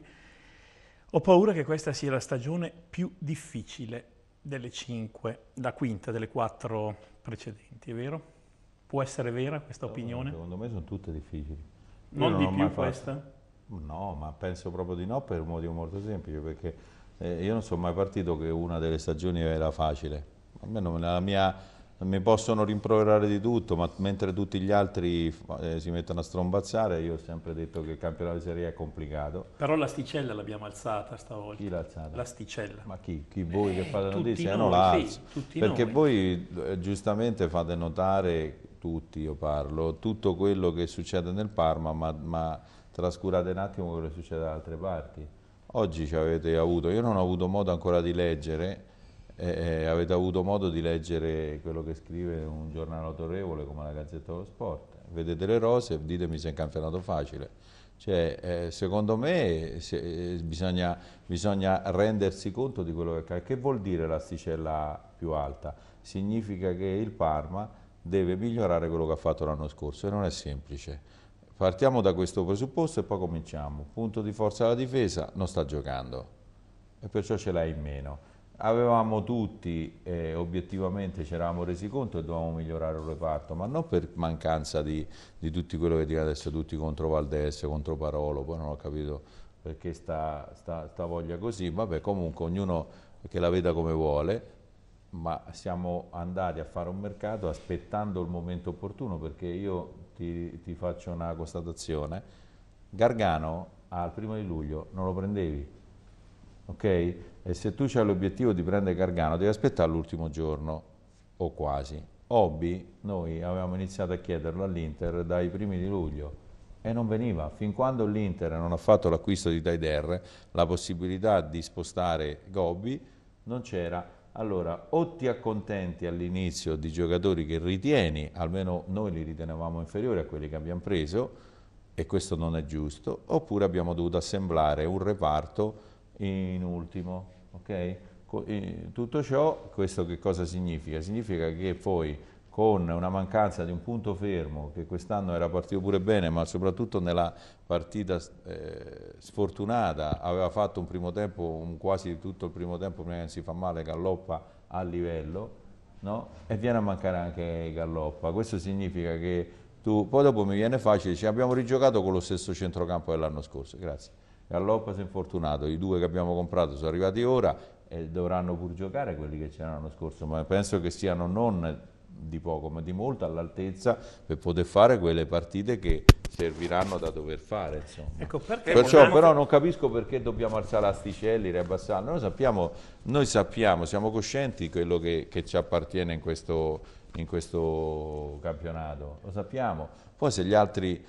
ho paura che questa sia la stagione più difficile delle cinque, la quinta delle quattro precedenti, è vero? Può essere vera questa opinione? Secondo me sono tutte difficili. Non, non di più questa? No, ma penso proprio di no per un motivo molto semplice, perché eh, io non sono mai partito che una delle stagioni era facile. Almeno nella mia mi possono rimproverare di tutto, ma mentre tutti gli altri eh, si mettono a strombazzare, io ho sempre detto che il campionato di Serie A è complicato. Però l'asticella l'abbiamo alzata stavolta. Chi l'ha alzata? L'asticella. Ma chi? chi voi eh, che fate notizie? Noi, no, la sì, Perché noi. voi eh, giustamente fate notare, tutti io parlo, tutto quello che succede nel Parma, ma, ma trascurate un attimo quello che succede da altre parti. Oggi ci avete avuto, io non ho avuto modo ancora di leggere, eh, eh, avete avuto modo di leggere quello che scrive un giornale autorevole come la Gazzetta dello Sport. Vedete le rose e ditemi se è un campionato facile. Cioè, eh, secondo me se, eh, bisogna, bisogna, rendersi conto di quello che, accade. che vuol dire l'asticella più alta? Significa che il Parma deve migliorare quello che ha fatto l'anno scorso e non è semplice. Partiamo da questo presupposto e poi cominciamo. Punto di forza alla difesa, non sta giocando e perciò ce l'hai in meno avevamo tutti, eh, obiettivamente ci eravamo resi conto che dovevamo migliorare il reparto, ma non per mancanza di, di tutti quello che dico adesso, tutti contro Valdese, contro Parolo, poi non ho capito perché sta, sta, sta voglia così, vabbè comunque ognuno che la veda come vuole, ma siamo andati a fare un mercato aspettando il momento opportuno perché io ti, ti faccio una constatazione, Gargano al primo di luglio non lo prendevi, ok? E se tu hai l'obiettivo di prendere Gargano, devi aspettare l'ultimo giorno, o quasi. Obi, noi avevamo iniziato a chiederlo all'Inter dai primi di luglio e non veniva. Fin quando l'Inter non ha fatto l'acquisto di Taider, la possibilità di spostare Gobbi non c'era. Allora, o ti accontenti all'inizio di giocatori che ritieni, almeno noi li ritenevamo inferiori a quelli che abbiamo preso, e questo non è giusto, oppure abbiamo dovuto assemblare un reparto in ultimo ok? Eh, tutto ciò, questo che cosa significa? Significa che poi con una mancanza di un punto fermo, che quest'anno era partito pure bene, ma soprattutto nella partita eh, sfortunata, aveva fatto un primo tempo, un quasi tutto il primo tempo, prima che si fa male, galloppa a livello, no? e viene a mancare anche galloppa. Questo significa che tu, poi dopo mi viene facile, ci abbiamo rigiocato con lo stesso centrocampo dell'anno scorso, grazie e Lopez è infortunato, i due che abbiamo comprato sono arrivati ora e dovranno pur giocare quelli che c'erano l'anno scorso, ma penso che siano non di poco ma di molto all'altezza per poter fare quelle partite che serviranno da dover fare insomma. Ecco, Perciò volevamo... però non capisco perché dobbiamo alzare asticelli, riabbassare, noi sappiamo, noi sappiamo, siamo coscienti di quello che, che ci appartiene in questo, in questo campionato, lo sappiamo, poi se gli altri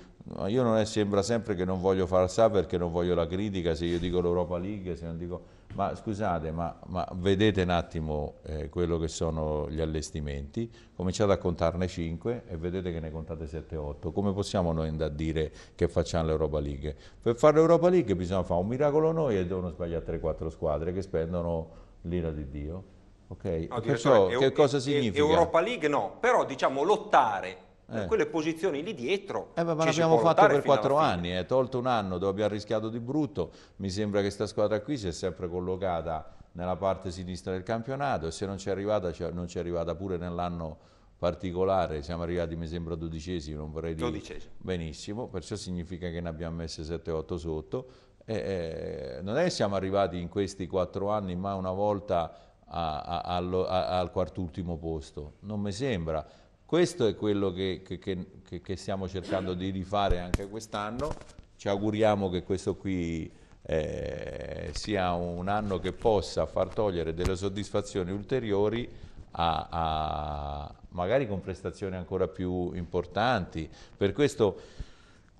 io non è, sembra sempre che non voglio farsa perché non voglio la critica, se io dico l'Europa League, se non dico... Ma scusate, ma, ma vedete un attimo eh, quello che sono gli allestimenti, cominciate a contarne 5 e vedete che ne contate 7-8. Come possiamo noi andare a dire che facciamo l'Europa League? Per fare l'Europa League bisogna fare un miracolo noi e devono sbagliare 3-4 squadre che spendono l'ira di Dio. Ok, no, perciò che cosa significa? Europa League no, però diciamo lottare eh. quelle posizioni lì dietro. Eh, ma l'abbiamo fatto per quattro anni, è tolto un anno dove abbiamo rischiato di brutto, mi sembra che questa squadra qui si è sempre collocata nella parte sinistra del campionato e se non ci è arrivata, non ci è arrivata pure nell'anno particolare, siamo arrivati mi sembra dodicesimi, non vorrei dire Dodicesi. benissimo, perciò significa che ne abbiamo messe 7-8 sotto. E, eh, non è che siamo arrivati in questi quattro anni ma una volta a, a, a, al, al quart'ultimo posto, non mi sembra. Questo è quello che, che, che, che stiamo cercando di rifare anche quest'anno. Ci auguriamo che questo qui eh, sia un anno che possa far togliere delle soddisfazioni ulteriori a, a, magari con prestazioni ancora più importanti. Per questo,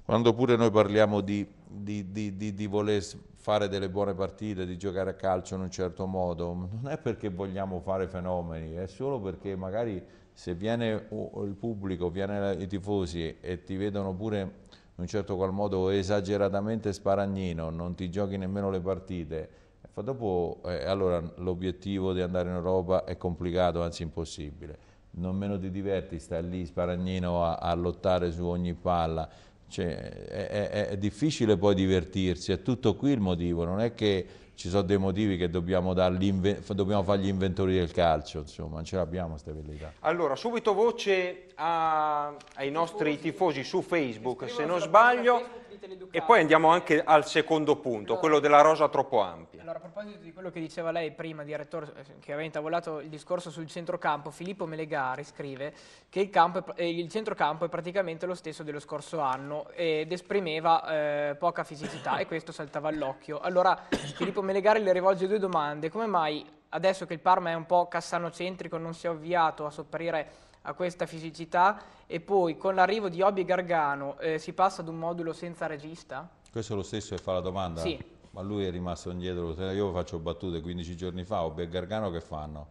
quando pure noi parliamo di, di, di, di, voler fare delle buone partite, di giocare a calcio in un certo modo, non è perché vogliamo fare fenomeni, è solo perché magari se viene il pubblico, viene i tifosi e ti vedono pure in un certo qual modo esageratamente sparagnino, non ti giochi nemmeno le partite, eh, dopo eh, allora l'obiettivo di andare in Europa è complicato, anzi impossibile. Non meno ti diverti, stare lì sparagnino a, a lottare su ogni palla. Cioè, è, è, è difficile poi divertirsi, è tutto qui il motivo, non è che ci sono dei motivi che dobbiamo, dobbiamo gli inventori del calcio, insomma, non ce l'abbiamo questa velleità. Allora, subito voce a, ai nostri tifosi su Facebook, se non sbaglio. E poi andiamo anche al secondo punto, allora, quello della rosa troppo ampia. Allora, a proposito di quello che diceva lei prima, direttore, eh, che aveva intavolato il discorso sul centrocampo, Filippo Melegari scrive che il, campo è, eh, il centrocampo è praticamente lo stesso dello scorso anno ed esprimeva eh, poca fisicità e questo saltava all'occhio. Allora, *coughs* Filippo Melegari le rivolge due domande. Come mai adesso che il Parma è un po' cassanocentrico non si è avviato a sopperire a questa fisicità e poi con l'arrivo di Obi Gargano eh, si passa ad un modulo senza regista? Questo è lo stesso che fa la domanda? Sì. Ma lui è rimasto indietro, io faccio battute 15 giorni fa, Obi e Gargano che fanno?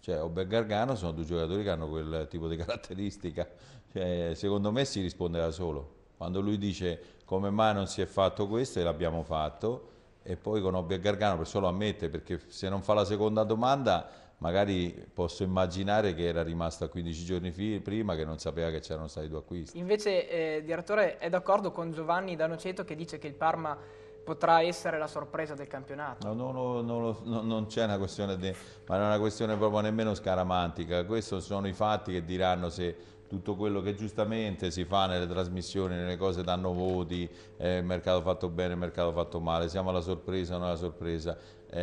Cioè Obi e Gargano sono due giocatori che hanno quel tipo di *laughs* caratteristica, cioè, secondo me si risponde da solo. Quando lui dice come mai non si è fatto questo e l'abbiamo fatto, e poi con Obi e Gargano, per solo ammette, perché se non fa la seconda domanda magari posso immaginare che era rimasta 15 giorni prima che non sapeva che c'erano stati due acquisti. Invece, eh, direttore, è d'accordo con Giovanni Danoceto che dice che il Parma potrà essere la sorpresa del campionato? No, no, no, no non c'è una questione, di, ma non è una questione proprio nemmeno scaramantica, questi sono i fatti che diranno se tutto quello che giustamente si fa nelle trasmissioni, nelle cose danno voti, eh, mercato fatto bene, mercato fatto male, siamo alla sorpresa, o non alla sorpresa eh,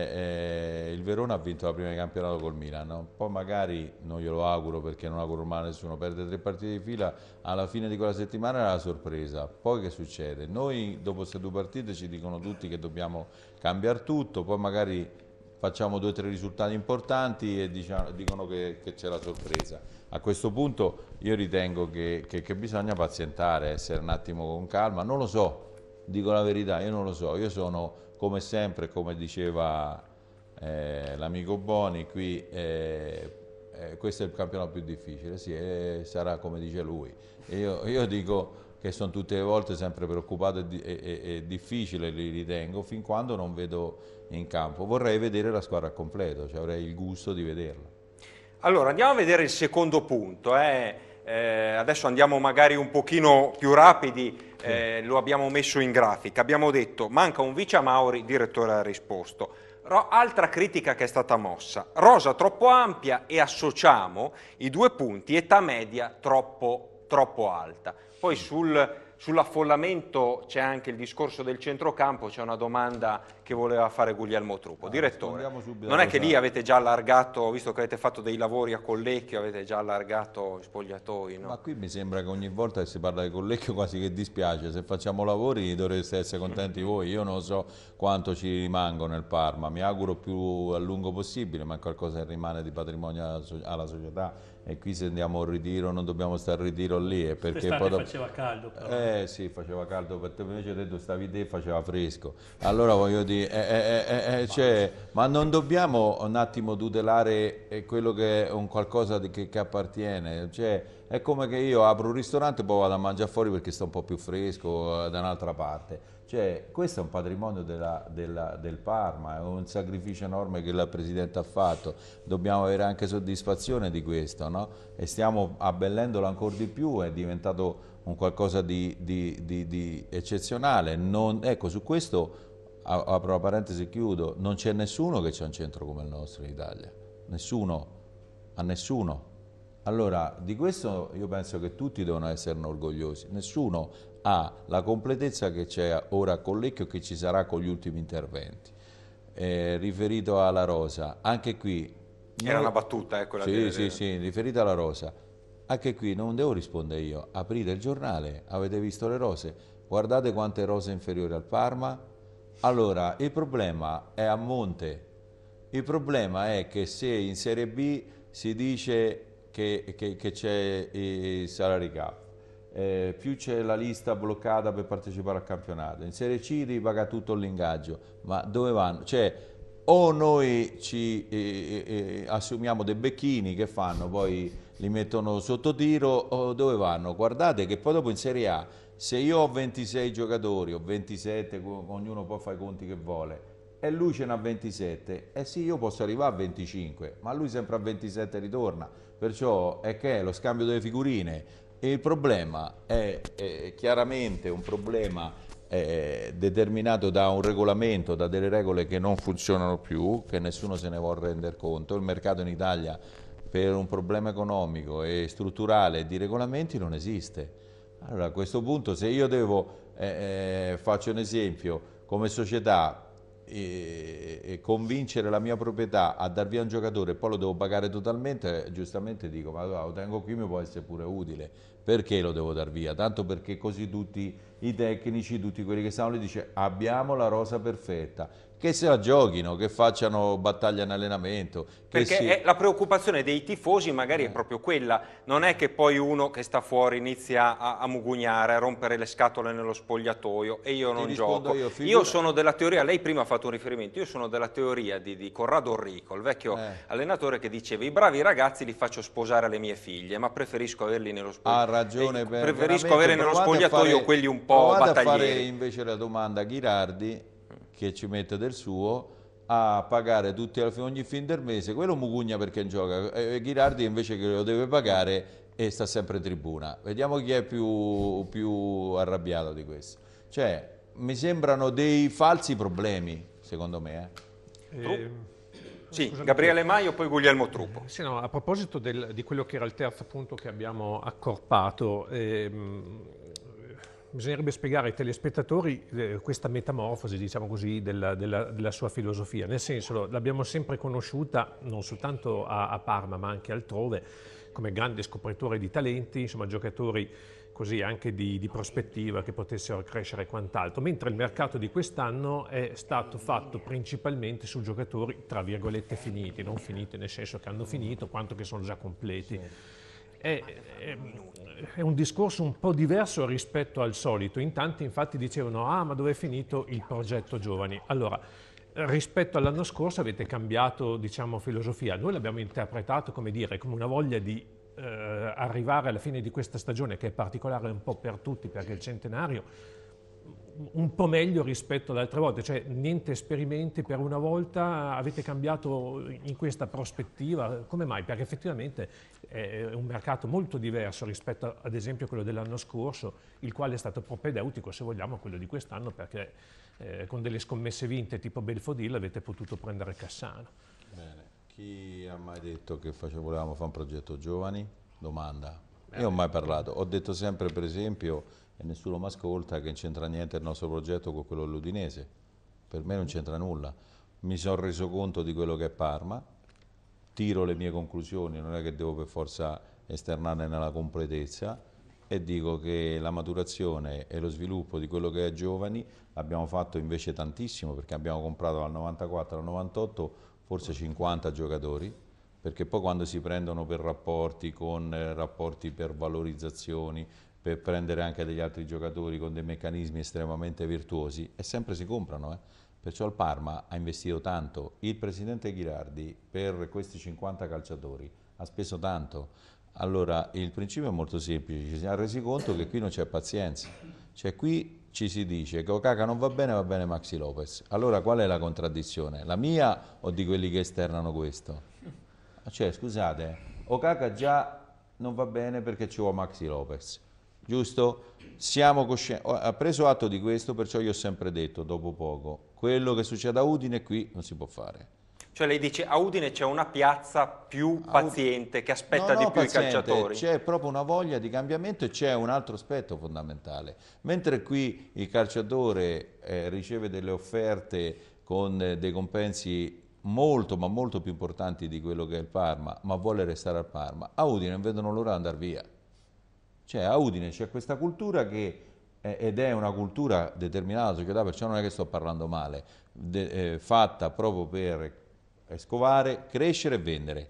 eh, il Verona ha vinto la prima di campionato col Milan, poi magari non glielo auguro perché non auguro male a nessuno, perde tre partite di fila, alla fine di quella settimana era la sorpresa, poi che succede? Noi dopo queste due partite ci dicono tutti che dobbiamo cambiare tutto, poi magari facciamo due o tre risultati importanti e diciamo, dicono che, c'è la sorpresa. A questo punto io ritengo che, che, che bisogna pazientare, essere un attimo con calma, non lo so, dico la verità, io non lo so, io sono come sempre, come diceva eh, l'amico Boni, qui eh, eh, questo è il campionato più difficile, sì, sarà come dice lui. Io, io, dico che sono tutte le volte sempre preoccupato e, e, e difficile, li ritengo, fin quando non vedo in campo. Vorrei vedere la squadra al completo, cioè avrei il gusto di vederla. Allora, andiamo a vedere il secondo punto. Eh. Eh, adesso andiamo magari un pochino più rapidi eh, lo abbiamo messo in grafica, abbiamo detto manca un vice a Mauri, direttore ha risposto. Ro altra critica che è stata mossa, rosa troppo ampia e associamo i due punti, età media troppo, troppo alta. Poi sul Sull'affollamento c'è anche il discorso del centrocampo, c'è una domanda che voleva fare Guglielmo Truppo. Ah, Direttore, non è eh, che lì esatto. avete già allargato, visto che avete fatto dei lavori a Collecchio, avete già allargato i spogliatoi? No? Ma qui mi sembra che ogni volta che si parla di Collecchio quasi che dispiace, se facciamo lavori dovreste essere contenti mm. voi, io non so quanto ci rimango nel Parma, mi auguro più a lungo possibile, ma qualcosa che rimane di patrimonio alla società e qui se andiamo a ritiro non dobbiamo stare a ritiro lì. E perché poi dopo... faceva caldo però. Eh sì, faceva caldo, per invece detto stavi te faceva fresco. Allora voglio dire, eh, eh, cioè, ma non dobbiamo un attimo tutelare quello che è un qualcosa che, che appartiene, cioè, è come che io apro un ristorante e poi vado a mangiare fuori perché sta un po' più fresco eh, da un'altra parte. Cioè, questo è un patrimonio della, della, del Parma, è un sacrificio enorme che la Presidente ha fatto. Dobbiamo avere anche soddisfazione di questo, no? E stiamo abbellendolo ancora di più, è diventato un qualcosa di, di, di, di eccezionale. Non, ecco, su questo, apro la parentesi e chiudo, non c'è nessuno che c'è un centro come il nostro in Italia. Nessuno, a nessuno. Allora, di questo io penso che tutti devono esserne orgogliosi. Nessuno ha la completezza che c'è ora con Lecchio e che ci sarà con gli ultimi interventi. Eh, riferito alla Rosa, anche qui... Era noi... una battuta, eh, quella sì, di... Sì, sì, riferito alla Rosa. Anche qui non devo rispondere io. Aprite il giornale, avete visto le rose, guardate quante rose inferiori al Parma. Allora, il problema è a monte. Il problema è che se in Serie B si dice che, che, che c'è il salary gap. Eh, più c'è la lista bloccata per partecipare al campionato. In Serie C ripaga tutto l'ingaggio, ma dove vanno? Cioè, o noi ci eh, eh, eh, assumiamo dei becchini che fanno, poi li mettono sotto tiro, o dove vanno? Guardate che poi dopo in Serie A, se io ho 26 giocatori o 27, ognuno può fare i conti che vuole, e lui ce n'ha 27, eh sì io posso arrivare a 25, ma lui sempre a 27 ritorna Perciò è che lo scambio delle figurine e il problema è, è chiaramente un problema eh, determinato da un regolamento, da delle regole che non funzionano più, che nessuno se ne vuole rendere conto. Il mercato in Italia per un problema economico e strutturale di regolamenti non esiste. Allora a questo punto se io devo, eh, eh faccio un esempio, come società e, e convincere la mia proprietà a dar via un giocatore e poi lo devo pagare totalmente, giustamente dico ma lo tengo qui mi può essere pure utile, perché lo devo dar via? Tanto perché così tutti i tecnici, tutti quelli che stanno lì dice abbiamo la rosa perfetta, che se la giochino, che facciano battaglia in allenamento. Perché si... la preoccupazione dei tifosi magari è eh. proprio quella, non è che poi uno che sta fuori inizia a, a mugugnare, a rompere le scatole nello spogliatoio e io non gioco. Io, io, sono della teoria, lei prima ha fatto un riferimento, io sono della teoria di, di Corrado Rico, il vecchio eh. allenatore che diceva i bravi ragazzi li faccio sposare alle mie figlie, ma preferisco averli nello spogliatoio. Ha ragione, eh, beh, preferisco avere nello spogliatoio fare, quelli un po' battaglieri. Vado a fare invece la domanda a Ghirardi che ci mette del suo a pagare tutti, ogni fin del mese, quello mugugna perché gioca, e Ghirardi invece che lo deve pagare e sta sempre in tribuna. Vediamo chi è più, più arrabbiato di questo. Cioè, mi sembrano dei falsi problemi, secondo me. Eh. Eh, sì, Gabriele Maio, poi Guglielmo eh, Truppo. Eh, sì, no, a proposito del, di quello che era il terzo punto che abbiamo accorpato, ehm, bisognerebbe spiegare ai telespettatori eh, questa metamorfosi, diciamo così, della, della, della, sua filosofia. Nel senso, l'abbiamo sempre conosciuta non soltanto a, a, Parma, ma anche altrove, come grande scopritore di talenti, insomma, giocatori così anche di, di prospettiva che potessero crescere e quant'altro, mentre il mercato di quest'anno è stato fatto principalmente su giocatori, tra virgolette, finiti, non finiti nel senso che hanno finito, quanto che sono già completi. È, certo. è, è un discorso un po' diverso rispetto al solito. In tanti infatti dicevano, ah ma dove è finito il progetto giovani? Allora, rispetto all'anno scorso avete cambiato diciamo, filosofia, noi l'abbiamo interpretato come dire, come una voglia di eh, arrivare alla fine di questa stagione che è particolare un po' per tutti perché è il centenario, un po' meglio rispetto alle altre volte, cioè niente esperimenti per una volta, avete cambiato in questa prospettiva, come mai? Perché effettivamente è un mercato molto diverso rispetto ad esempio a quello dell'anno scorso, il quale è stato propedeutico se vogliamo a quello di quest'anno perché eh, con delle scommesse vinte tipo Belfodil avete potuto prendere Cassano. Bene, chi ha mai detto che face, volevamo fare un progetto giovani? Domanda. Bene. Io ho mai parlato, ho detto sempre per esempio e nessuno mi ascolta, che non c'entra niente il nostro progetto con quello dell'Udinese. Per me non c'entra nulla. Mi sono reso conto di quello che è Parma, tiro le mie conclusioni, non è che devo per forza esternarne nella completezza e dico che la maturazione e lo sviluppo di quello che è giovani l'abbiamo fatto invece tantissimo perché abbiamo comprato dal 94 al 98 forse 50 giocatori perché poi quando si prendono per rapporti con eh, rapporti per valorizzazioni per prendere anche degli altri giocatori con dei meccanismi estremamente virtuosi e sempre si comprano. Eh? Perciò il Parma ha investito tanto, il presidente Ghirardi per questi 50 calciatori ha speso tanto. Allora il principio è molto semplice, ci siamo resi conto che qui non c'è pazienza, cioè qui ci si dice che Okaka non va bene, va bene Maxi Lopez. Allora qual è la contraddizione? La mia o di quelli che esternano questo? Cioè scusate, Okaka già non va bene perché ci vuole Maxi Lopez giusto? Siamo coscienti, ha preso atto di questo, perciò io ho sempre detto, dopo poco, quello che succede a Udine qui non si può fare. Cioè lei dice a Udine c'è una piazza più paziente che aspetta no, no, di più paziente, i calciatori. C'è proprio una voglia di cambiamento e c'è un altro aspetto fondamentale. Mentre qui il calciatore eh, riceve delle offerte con eh, dei compensi molto ma molto più importanti di quello che è il Parma, ma vuole restare al Parma, a Udine vedono loro andare via. Cioè a Udine c'è questa cultura che, ed è una cultura determinata dalla società, perciò non è che sto parlando male, de, eh, fatta proprio per eh, scovare, crescere e vendere.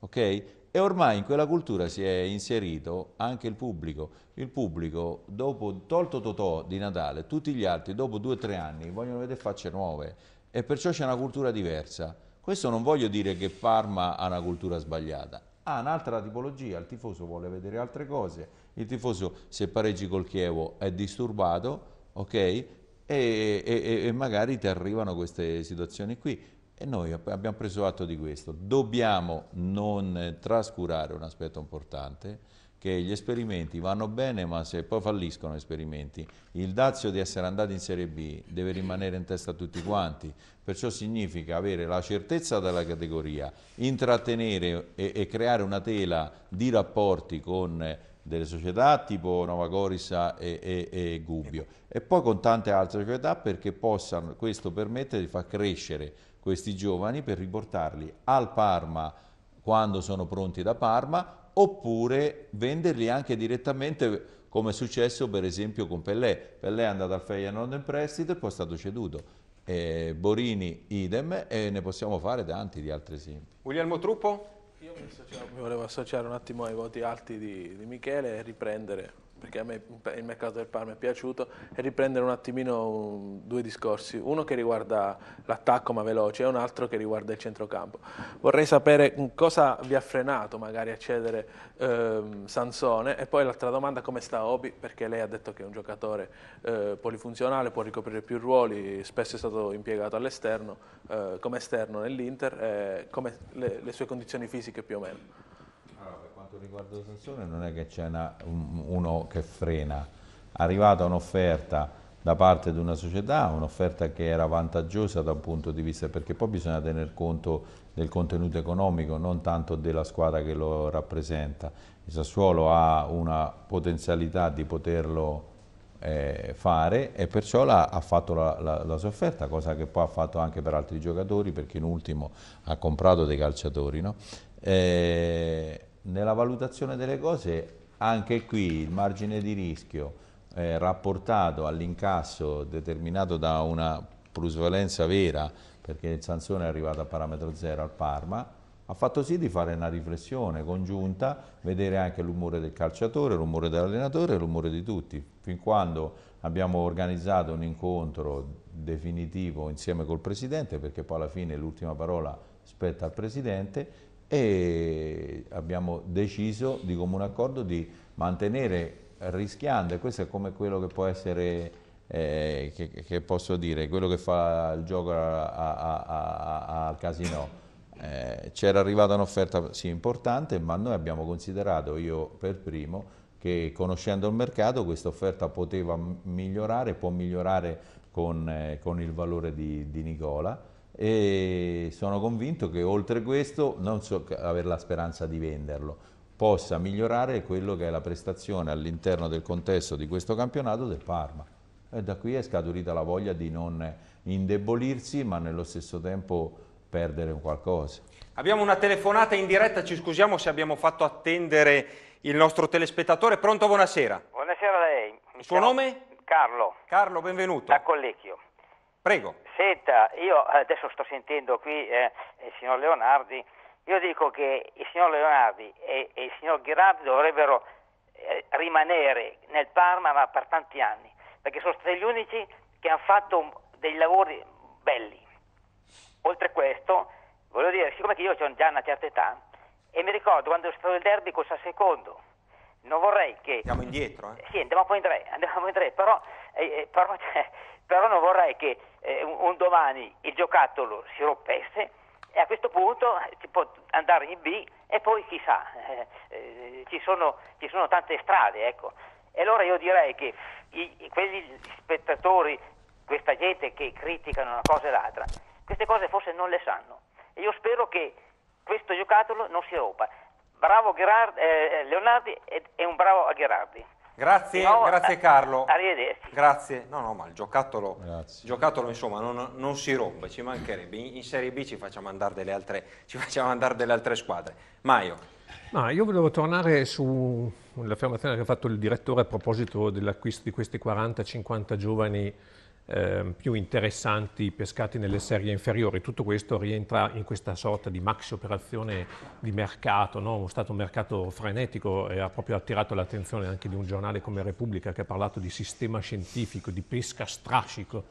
Ok? E ormai in quella cultura si è inserito anche il pubblico. Il pubblico, dopo, tolto Totò di Natale, tutti gli altri, dopo due o tre anni, vogliono vedere facce nuove e perciò c'è una cultura diversa. Questo non voglio dire che Parma ha una cultura sbagliata, ha un'altra tipologia, il tifoso vuole vedere altre cose, il tifoso se pareggi col Chievo è disturbato, ok? E, e, e magari ti arrivano queste situazioni qui. E noi abbiamo preso atto di questo. Dobbiamo non trascurare un aspetto importante, che gli esperimenti vanno bene, ma se poi falliscono gli esperimenti, il dazio di essere andati in Serie B deve rimanere in testa a tutti quanti, perciò significa avere la certezza della categoria, intrattenere e, e creare una tela di rapporti con delle società tipo Nova Gorisa e, e, e Gubbio e poi con tante altre società perché possano, questo permettere di far crescere questi giovani per riportarli al Parma quando sono pronti da Parma oppure venderli anche direttamente come è successo per esempio con Pellè. Pellè è andato al Feyenoord in prestito e poi è stato ceduto. Eh, Borini idem e ne possiamo fare tanti di altri esempi. Guglielmo Truppo? Io mi, associo, mi, volevo associare un attimo ai voti alti di, di Michele e riprendere perché a me il mercato del Parma è piaciuto, e riprendere un attimino um, due discorsi, uno che riguarda l'attacco ma veloce e un altro che riguarda il centrocampo. Vorrei sapere cosa vi ha frenato magari a cedere ehm, Sansone e poi l'altra domanda come sta Obi, perché lei ha detto che è un giocatore eh, polifunzionale, può ricoprire più ruoli, spesso è stato impiegato all'esterno, eh, come esterno nell'Inter, eh, come le, le sue condizioni fisiche più o meno quanto riguarda la sanzione non è che c'è un, uno che frena, è arrivata un'offerta da parte di una società, un'offerta che era vantaggiosa da un punto di vista, perché poi bisogna tener conto del contenuto economico, non tanto della squadra che lo rappresenta. Il Sassuolo ha una potenzialità di poterlo eh, fare e perciò la, ha fatto la, la, la, sua offerta, cosa che poi ha fatto anche per altri giocatori, perché in ultimo ha comprato dei calciatori. No? Eh, nella valutazione delle cose anche qui il margine di rischio eh, rapportato all'incasso determinato da una plusvalenza vera, perché il Sansone è arrivato a parametro zero al Parma, ha fatto sì di fare una riflessione congiunta, vedere anche l'umore del calciatore, l'umore dell'allenatore e l'umore di tutti. Fin quando abbiamo organizzato un incontro definitivo insieme col Presidente, perché poi alla fine l'ultima parola spetta al Presidente, e abbiamo deciso di comune accordo di mantenere rischiando, e questo è come quello che può essere, eh, che, che, posso dire, quello che fa il gioco a, a, a, al casino. Eh, C'era arrivata un'offerta sì importante, ma noi abbiamo considerato, io per primo, che conoscendo il mercato questa offerta poteva migliorare, può migliorare con, eh, con il valore di, di Nicola, e sono convinto che oltre questo non so avere la speranza di venderlo possa migliorare quello che è la prestazione all'interno del contesto di questo campionato del Parma e da qui è scaturita la voglia di non indebolirsi ma nello stesso tempo perdere qualcosa abbiamo una telefonata in diretta ci scusiamo se abbiamo fatto attendere il nostro telespettatore pronto buonasera buonasera a lei il suo nome? Carlo Carlo benvenuto da Collecchio prego Senta, io adesso sto sentendo qui eh, il signor Leonardi, io dico che il signor Leonardi e, e il signor Ghirardi dovrebbero eh, rimanere nel Parma ma per tanti anni, perché sono stati gli unici che hanno fatto dei lavori belli. Oltre a questo, voglio dire, siccome io ho già una certa età, e mi ricordo quando è stato il derby con Secondo, non vorrei che... Andiamo indietro, eh? Sì, andiamo poi in tre, andiamo in tre, però, eh, eh però *laughs* cioè, però non vorrei che eh, un, domani il giocattolo si rompesse e a questo punto eh, si può andare in B e poi chissà, eh, eh, ci, sono, ci, sono, tante strade. Ecco. E allora io direi che i, quegli spettatori, questa gente che criticano una cosa e l'altra, queste cose forse non le sanno. E io spero che questo giocattolo non si rompa. Bravo Gerard, eh, eh, Leonardi e, e un bravo a Gherardi. Grazie, no, grazie eh, Carlo. Arrivederci. Grazie. No, no, ma il giocattolo, il giocattolo insomma, non, non, si rompe, ci mancherebbe. In, in Serie B ci facciamo andare delle altre, andar delle altre squadre. Maio. No, io volevo tornare sull'affermazione che ha fatto il direttore a proposito dell'acquisto di questi 40-50 giovani Ehm, più interessanti pescati nelle serie inferiori. Tutto questo rientra in questa sorta di maxi operazione di mercato, no? è stato un mercato frenetico e ha proprio attirato l'attenzione anche di un giornale come Repubblica che ha parlato di sistema scientifico, di pesca strascico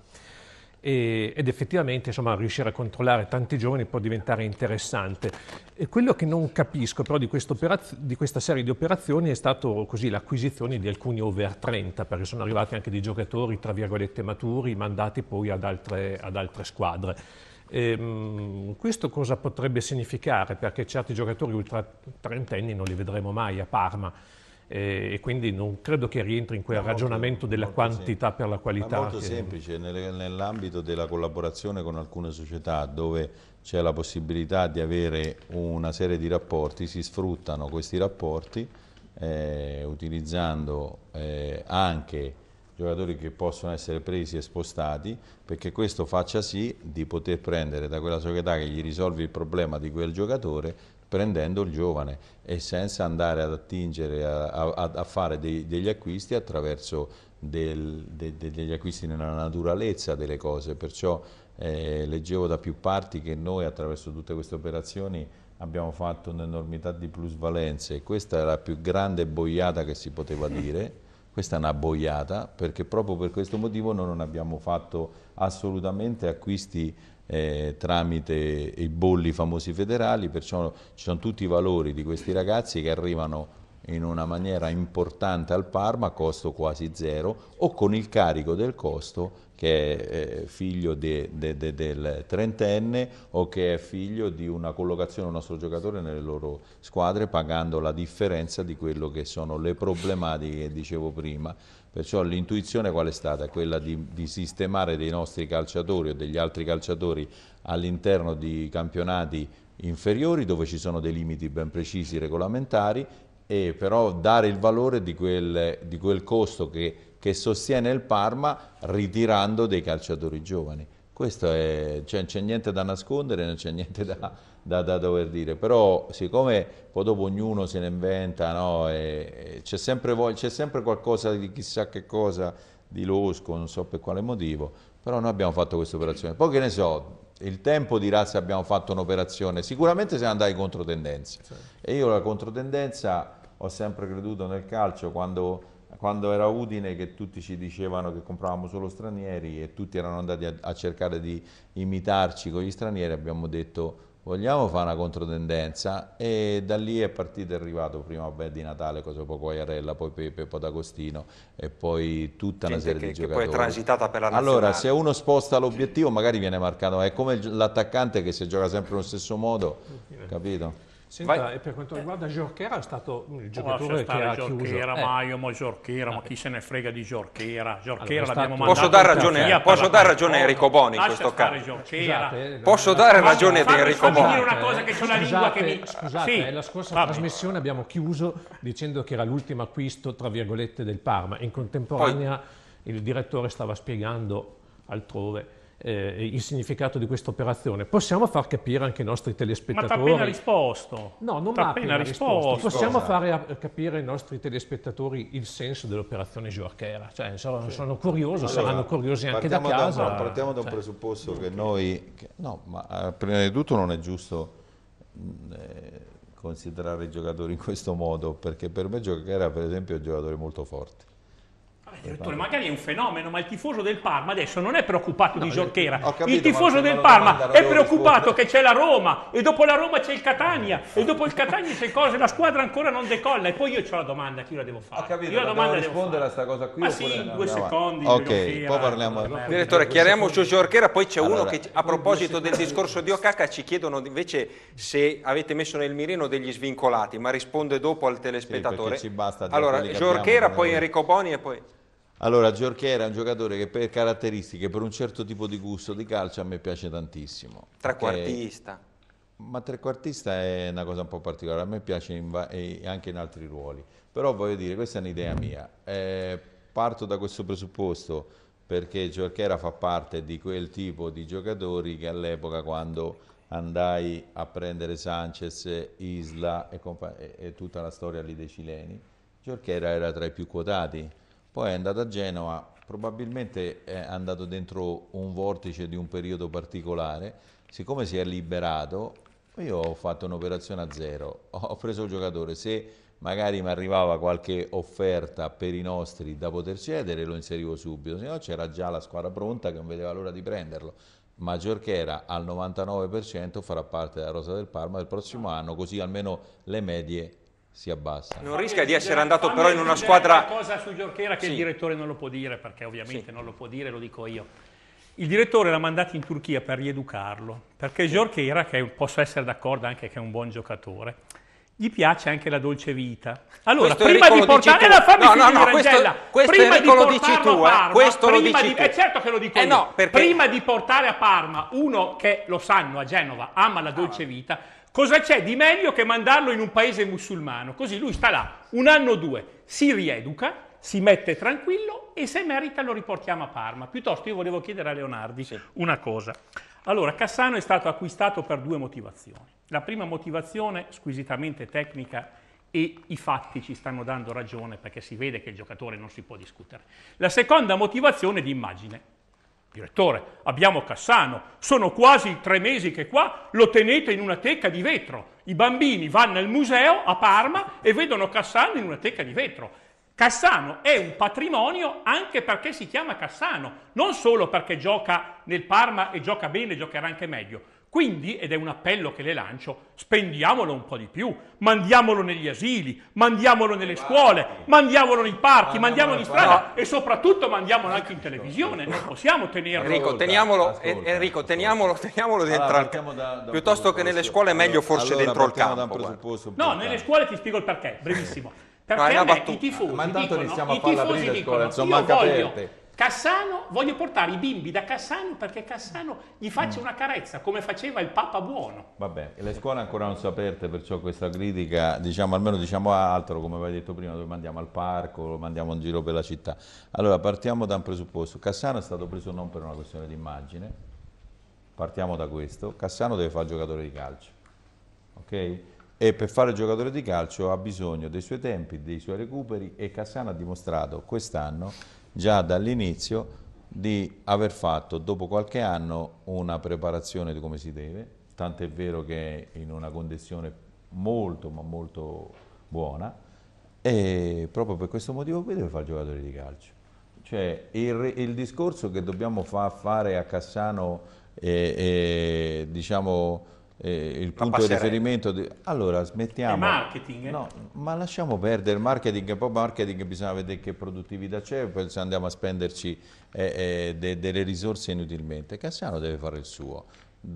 e, ed effettivamente insomma, riuscire a controllare tanti giovani può diventare interessante. E quello che non capisco però di, di questa serie di operazioni è stato l'acquisizione di alcuni over 30 perché sono arrivati anche dei giocatori tra virgolette maturi mandati poi ad altre, ad altre squadre. Ehm, questo cosa potrebbe significare? Perché certi giocatori ultra trentenni non li vedremo mai a Parma. Eh, e quindi non credo che rientri in quel molto, ragionamento della quantità semplice. per la qualità. È molto che... semplice, nell'ambito della collaborazione con alcune società dove c'è la possibilità di avere una serie di rapporti, si sfruttano questi rapporti eh, utilizzando eh, anche giocatori che possono essere presi e spostati perché questo faccia sì di poter prendere da quella società che gli risolve il problema di quel giocatore prendendo il giovane e senza andare ad attingere a, a, a fare dei, degli acquisti attraverso del, de, de, degli acquisti nella naturalezza delle cose. Perciò eh, leggevo da più parti che noi attraverso tutte queste operazioni abbiamo fatto un'enormità di plusvalenze. Questa è la più grande boiata che si poteva dire. Questa è una boiata perché proprio per questo motivo noi non abbiamo fatto assolutamente acquisti eh, tramite i bolli famosi federali, perciò ci sono tutti i valori di questi ragazzi che arrivano in una maniera importante al Parma a costo quasi zero o con il carico del costo che è eh, figlio de, de, de, del trentenne o che è figlio di una collocazione del nostro giocatore nelle loro squadre pagando la differenza di quello che sono le problematiche che dicevo prima. Perciò l'intuizione qual è stata? Quella di, di, sistemare dei nostri calciatori o degli altri calciatori all'interno di campionati inferiori dove ci sono dei limiti ben precisi regolamentari e però dare il valore di quel, di quel costo che, che, sostiene il Parma ritirando dei calciatori giovani. Questo è, cioè, non c'è niente da nascondere, non c'è niente da da, da, dover dire, però siccome poi dopo ognuno se ne inventa, no? c'è, sempre, sempre, qualcosa di chissà che cosa, di losco, non so per quale motivo, però noi abbiamo fatto questa operazione. Poi che ne so, il tempo dirà se abbiamo fatto un'operazione, sicuramente siamo andati contro tendenza. Sì. Certo. E io la controtendenza ho sempre creduto nel calcio quando quando era Udine che tutti ci dicevano che compravamo solo stranieri e tutti erano andati a, a cercare di imitarci con gli stranieri, abbiamo detto vogliamo fare una controtendenza e da lì è partito e arrivato prima di Natale, cosa poco Iarella, poi Pepe, poi D'Agostino e poi tutta Gente una serie che, di che giocatori. Che poi è transitata per la nazionale. Allora, se uno sposta l'obiettivo magari viene marcato, è come l'attaccante che si gioca sempre allo stesso modo, capito? Senta, Vai. e per quanto riguarda Giorchera è stato il giocatore che ha Giorchera, chiuso. Eh. Maio, ma Giorchera, ma eh. chi se ne frega di Giorchera? Giorchera allora, l'abbiamo mandato Posso dar ragione, eh, posso dar ragione a Enrico Boni in questo caso. Scusate, posso dare ragione a Enrico Boni. dire una cosa che c'è la lingua che mi... Scusate, sì. la scorsa Vabbè. trasmissione abbiamo chiuso dicendo che era l'ultimo acquisto, tra virgolette, del Parma. In contemporanea Poi. il direttore stava spiegando altrove eh, il significato di questa operazione. Possiamo far capire anche ai nostri telespettatori. Ma ti appena risposto. No, non mi appena risposto. risposto. Possiamo Cosa? far capire ai nostri telespettatori il senso dell'operazione Giorchera. Cioè, sono, sì. sono curioso, allora, saranno curiosi anche da casa. Da, partiamo da un cioè, presupposto che noi... Che, no, ma eh, prima di tutto non è giusto... Eh, considerare i giocatori in questo modo perché per me Giorchera per esempio è un giocatore molto forte direttore, eh, eh, magari è un fenomeno, ma il tifoso del Parma adesso non è preoccupato no, di Giorchera. il tifoso del Parma è preoccupato rispondere. che c'è la Roma e dopo la Roma c'è il Catania e dopo il Catania c'è cose, la squadra ancora non decolla e poi io ho la domanda, chi la devo fare? Ho capito, io la domanda devo rispondere fare. a questa cosa qui. Ma sì, due secondi. Ok, poi parliamo. Direttore, chiariamo su Giorchera, poi c'è uno che a proposito del discorso di Okaka ci chiedono invece se avete messo nel mirino degli svincolati, ma risponde dopo al telespettatore. Sì, allora, Giorchera, poi Enrico Boni e poi... Allora, Giorchiera è un giocatore che per caratteristiche, per un certo tipo di gusto di calcio a me piace tantissimo. Trequartista. ma trequartista è una cosa un po' particolare, a me piace in, anche in altri ruoli. Però voglio dire, questa è un'idea mia. Eh, parto da questo presupposto perché Giorchera fa parte di quel tipo di giocatori che all'epoca quando andai a prendere Sanchez, Isla e, e tutta la storia lì dei cileni, Giorchera era tra i più quotati poi è andato a Genova, probabilmente è andato dentro un vortice di un periodo particolare, siccome si è liberato, io ho fatto un'operazione a zero, *laughs* ho preso il giocatore, se magari mi arrivava qualche offerta per i nostri da poter cedere lo inserivo subito, se no c'era già la squadra pronta che non vedeva l'ora di prenderlo. era al 99% farà parte della Rosa del Parma del prossimo anno, così almeno le medie si abbassa. Non rischia di essere andato però in una squadra... Una cosa su Giorchera che sì. il direttore non lo può dire, perché ovviamente sì. non lo può dire, lo dico io. Il direttore l'ha mandato in Turchia per rieducarlo, perché Giorchera, che posso essere d'accordo anche che è un buon giocatore, gli piace anche la dolce vita. Allora, questo prima di portare la famiglia no, no, no, Rangella, questo, questo prima di lo dici tu, eh, Parma, questo lo dici di, tu. Eh, certo che lo dico eh no, perché... prima di portare a Parma uno che lo sanno a Genova ama la ah, dolce vita, Cosa c'è di meglio che mandarlo in un paese musulmano? Così lui sta là un anno o due, si rieduca, si mette tranquillo e se merita lo riportiamo a Parma. Piuttosto io volevo chiedere a Leonardi sì. una cosa. Allora, Cassano è stato acquistato per due motivazioni. La prima motivazione, squisitamente tecnica, e i fatti ci stanno dando ragione perché si vede che il giocatore non si può discutere. La seconda motivazione è di immagine. Direttore, abbiamo Cassano, sono quasi tre mesi che qua lo tenete in una teca di vetro. I bambini vanno al museo a Parma e vedono Cassano in una teca di vetro. Cassano è un patrimonio anche perché si chiama Cassano, non solo perché gioca nel Parma e gioca bene, giocherà anche meglio, quindi, ed è un appello che le lancio, spendiamolo un po' di più, mandiamolo negli asili, mandiamolo nelle scuole, mandiamolo nei parchi, mandiamolo in strada e soprattutto mandiamolo anche in televisione, non possiamo tenerlo. Enrico, teniamolo, eh, ascolta, Enrico, teniamolo, teniamolo dentro allora, al da, piuttosto che nelle scuole è meglio forse allora, dentro il campo. No, nelle scuole ti spiego il perché, brevissimo. *laughs* Perché no, me, i tifosi ma intanto dicono, stiamo a parlare di scuola, insomma, voglio, aperte. Cassano, voglio portare i bimbi da Cassano perché mm. Cassano gli faccia mm. una carezza, come faceva il Papa Buono. Vabbè, le scuole ancora non sono aperte, perciò questa critica, diciamo, almeno diciamo altro, come avevi detto prima, lo mandiamo al parco, lo mandiamo in giro per la città. Allora, partiamo da un presupposto. Cassano è stato preso non per una questione di immagine, partiamo da questo. Cassano deve fare giocatore di calcio, ok? e per fare giocatore di calcio ha bisogno dei suoi tempi, dei suoi recuperi e Cassano ha dimostrato quest'anno già dall'inizio di aver fatto dopo qualche anno una preparazione di come si deve, tant'è vero che è in una condizione molto ma molto buona e proprio per questo motivo qui deve fare il giocatore di calcio. Cioè il, il discorso che dobbiamo fa, fare a Cassano eh, eh, diciamo eh, il punto di riferimento. Di... Allora smettiamo. il marketing? Eh? No, ma lasciamo perdere il marketing, poi marketing bisogna vedere che produttività c'è, poi se andiamo a spenderci eh, eh, de, delle risorse inutilmente. Cassiano deve fare il suo,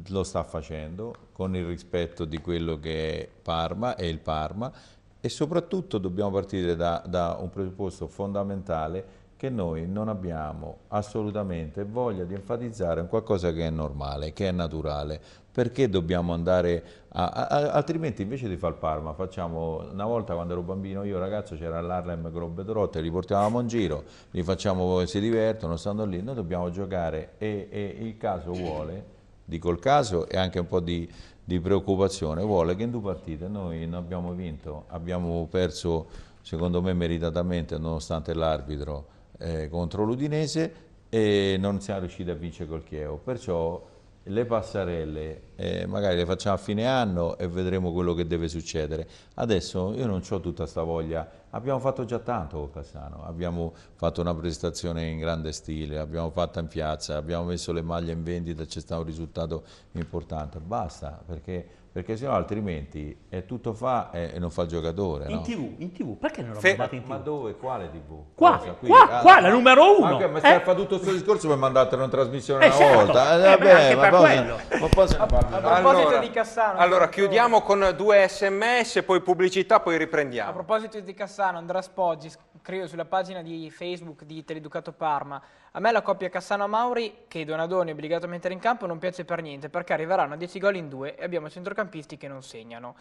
lo sta facendo con il rispetto di quello che è Parma e il Parma e soprattutto dobbiamo partire da, da un presupposto fondamentale che noi non abbiamo assolutamente voglia di enfatizzare un qualcosa che è normale, che è naturale perché dobbiamo andare a, a, altrimenti invece di far Parma facciamo una volta quando ero bambino io ragazzo c'era l'Harlem Globetrotter li portavamo in giro li facciamo si divertono stando lì noi dobbiamo giocare e, e il caso vuole dico il caso e anche un po' di, di preoccupazione vuole che in due partite noi non abbiamo vinto abbiamo perso secondo me meritatamente nonostante l'arbitro eh, contro l'Udinese e non siamo riusciti a vincere col Chievo perciò le passarelle eh, magari le facciamo a fine anno e vedremo quello che deve succedere. Adesso io non ho tutta questa voglia, abbiamo fatto già tanto con Cassano, abbiamo fatto una prestazione in grande stile, abbiamo fatta in piazza, abbiamo messo le maglie in vendita, c'è stato un risultato importante, basta perché perché sennò altrimenti è tutto fa e non fa il giocatore. In no? tv, in tv, perché non lo Fe- mandate in tv? Ma dove, quale tv? Qua, qui? qua, ah, qua la numero uno. Ma, se eh? fatto tutto questo discorso per mandatelo in trasmissione eh, una certo. volta. Eh, vabbè, eh, ma, ma poi se ne parla. A, a proposito allora, di Cassano. Allora, chiudiamo con due sms, poi pubblicità, poi riprendiamo. A proposito di Cassano, Andrea Spoggi credo sulla pagina di Facebook di Teleducato Parma, a me la coppia Cassano-Mauri, che Donadoni è obbligato a mettere in campo, non piace per niente, perché arriveranno a 10 gol in due e abbiamo centrocampisti che non segnano.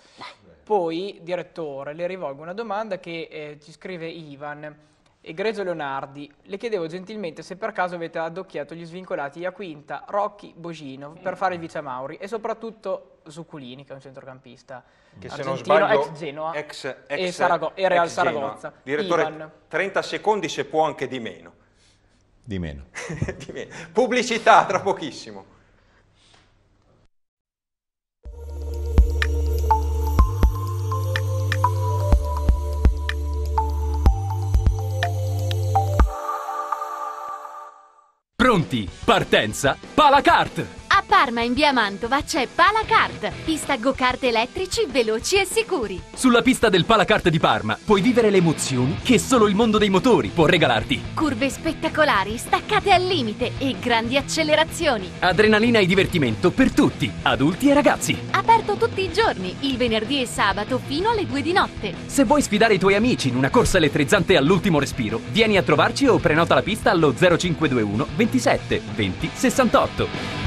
Poi, direttore, le rivolgo una domanda che eh, ci scrive Ivan. Egregio Leonardi, le chiedevo gentilmente se per caso avete addocchiato gli svincolati a Quinta, Rocchi, Bogino per fare il vice a Mauri e soprattutto Zuculini, che è un centrocampista che se non sbaglio, ex Genoa ex, ex, e, Sarago e Real Saragozza. Direttore, Ivan. 30 secondi se può anche di meno. Di meno. *laughs* di meno. Pubblicità tra pochissimo. Pronti, partenza, palacarte! Parma in via Mantova c'è Palacart, pista go-kart elettrici veloci e sicuri. Sulla pista del Palacart di Parma puoi vivere le emozioni che solo il mondo dei motori può regalarti. Curve spettacolari, staccate al limite e grandi accelerazioni. Adrenalina e divertimento per tutti, adulti e ragazzi. Aperto tutti i giorni, il venerdì e sabato fino alle 2 di notte. Se vuoi sfidare i tuoi amici in una corsa elettrizzante all'ultimo respiro, vieni a trovarci o prenota la pista allo 0521 27 20 68.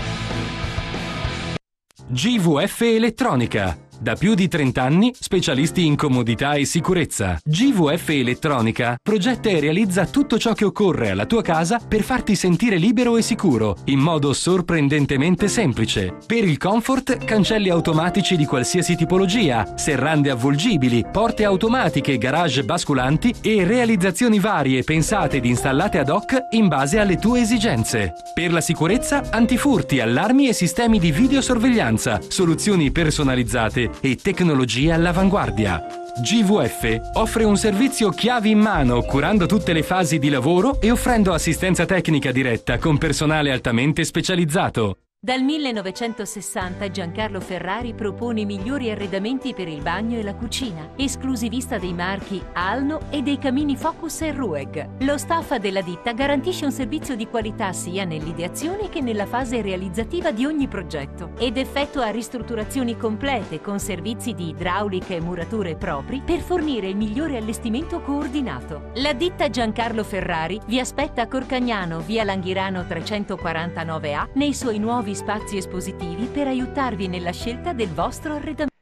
GVF Elettronica da più di 30 anni, specialisti in comodità e sicurezza. GVF Elettronica progetta e realizza tutto ciò che occorre alla tua casa per farti sentire libero e sicuro, in modo sorprendentemente semplice. Per il comfort, cancelli automatici di qualsiasi tipologia, serrande avvolgibili, porte automatiche, garage basculanti e realizzazioni varie pensate ed installate ad hoc in base alle tue esigenze. Per la sicurezza, antifurti, allarmi e sistemi di videosorveglianza, soluzioni personalizzate e tecnologie all'avanguardia. GVF offre un servizio chiavi in mano, curando tutte le fasi di lavoro e offrendo assistenza tecnica diretta con personale altamente specializzato. Dal 1960 Giancarlo Ferrari propone i migliori arredamenti per il bagno e la cucina, esclusivista dei marchi Alno e dei camini Focus e Rueg. Lo staff della ditta garantisce un servizio di qualità sia nell'ideazione che nella fase realizzativa di ogni progetto ed effettua ristrutturazioni complete con servizi di idraulica e murature propri per fornire il migliore allestimento coordinato. La ditta Giancarlo Ferrari vi aspetta a Corcagnano, via Langhirano 349A, nei suoi nuovi nuovi spazi espositivi per aiutarvi nella scelta del vostro arredamento.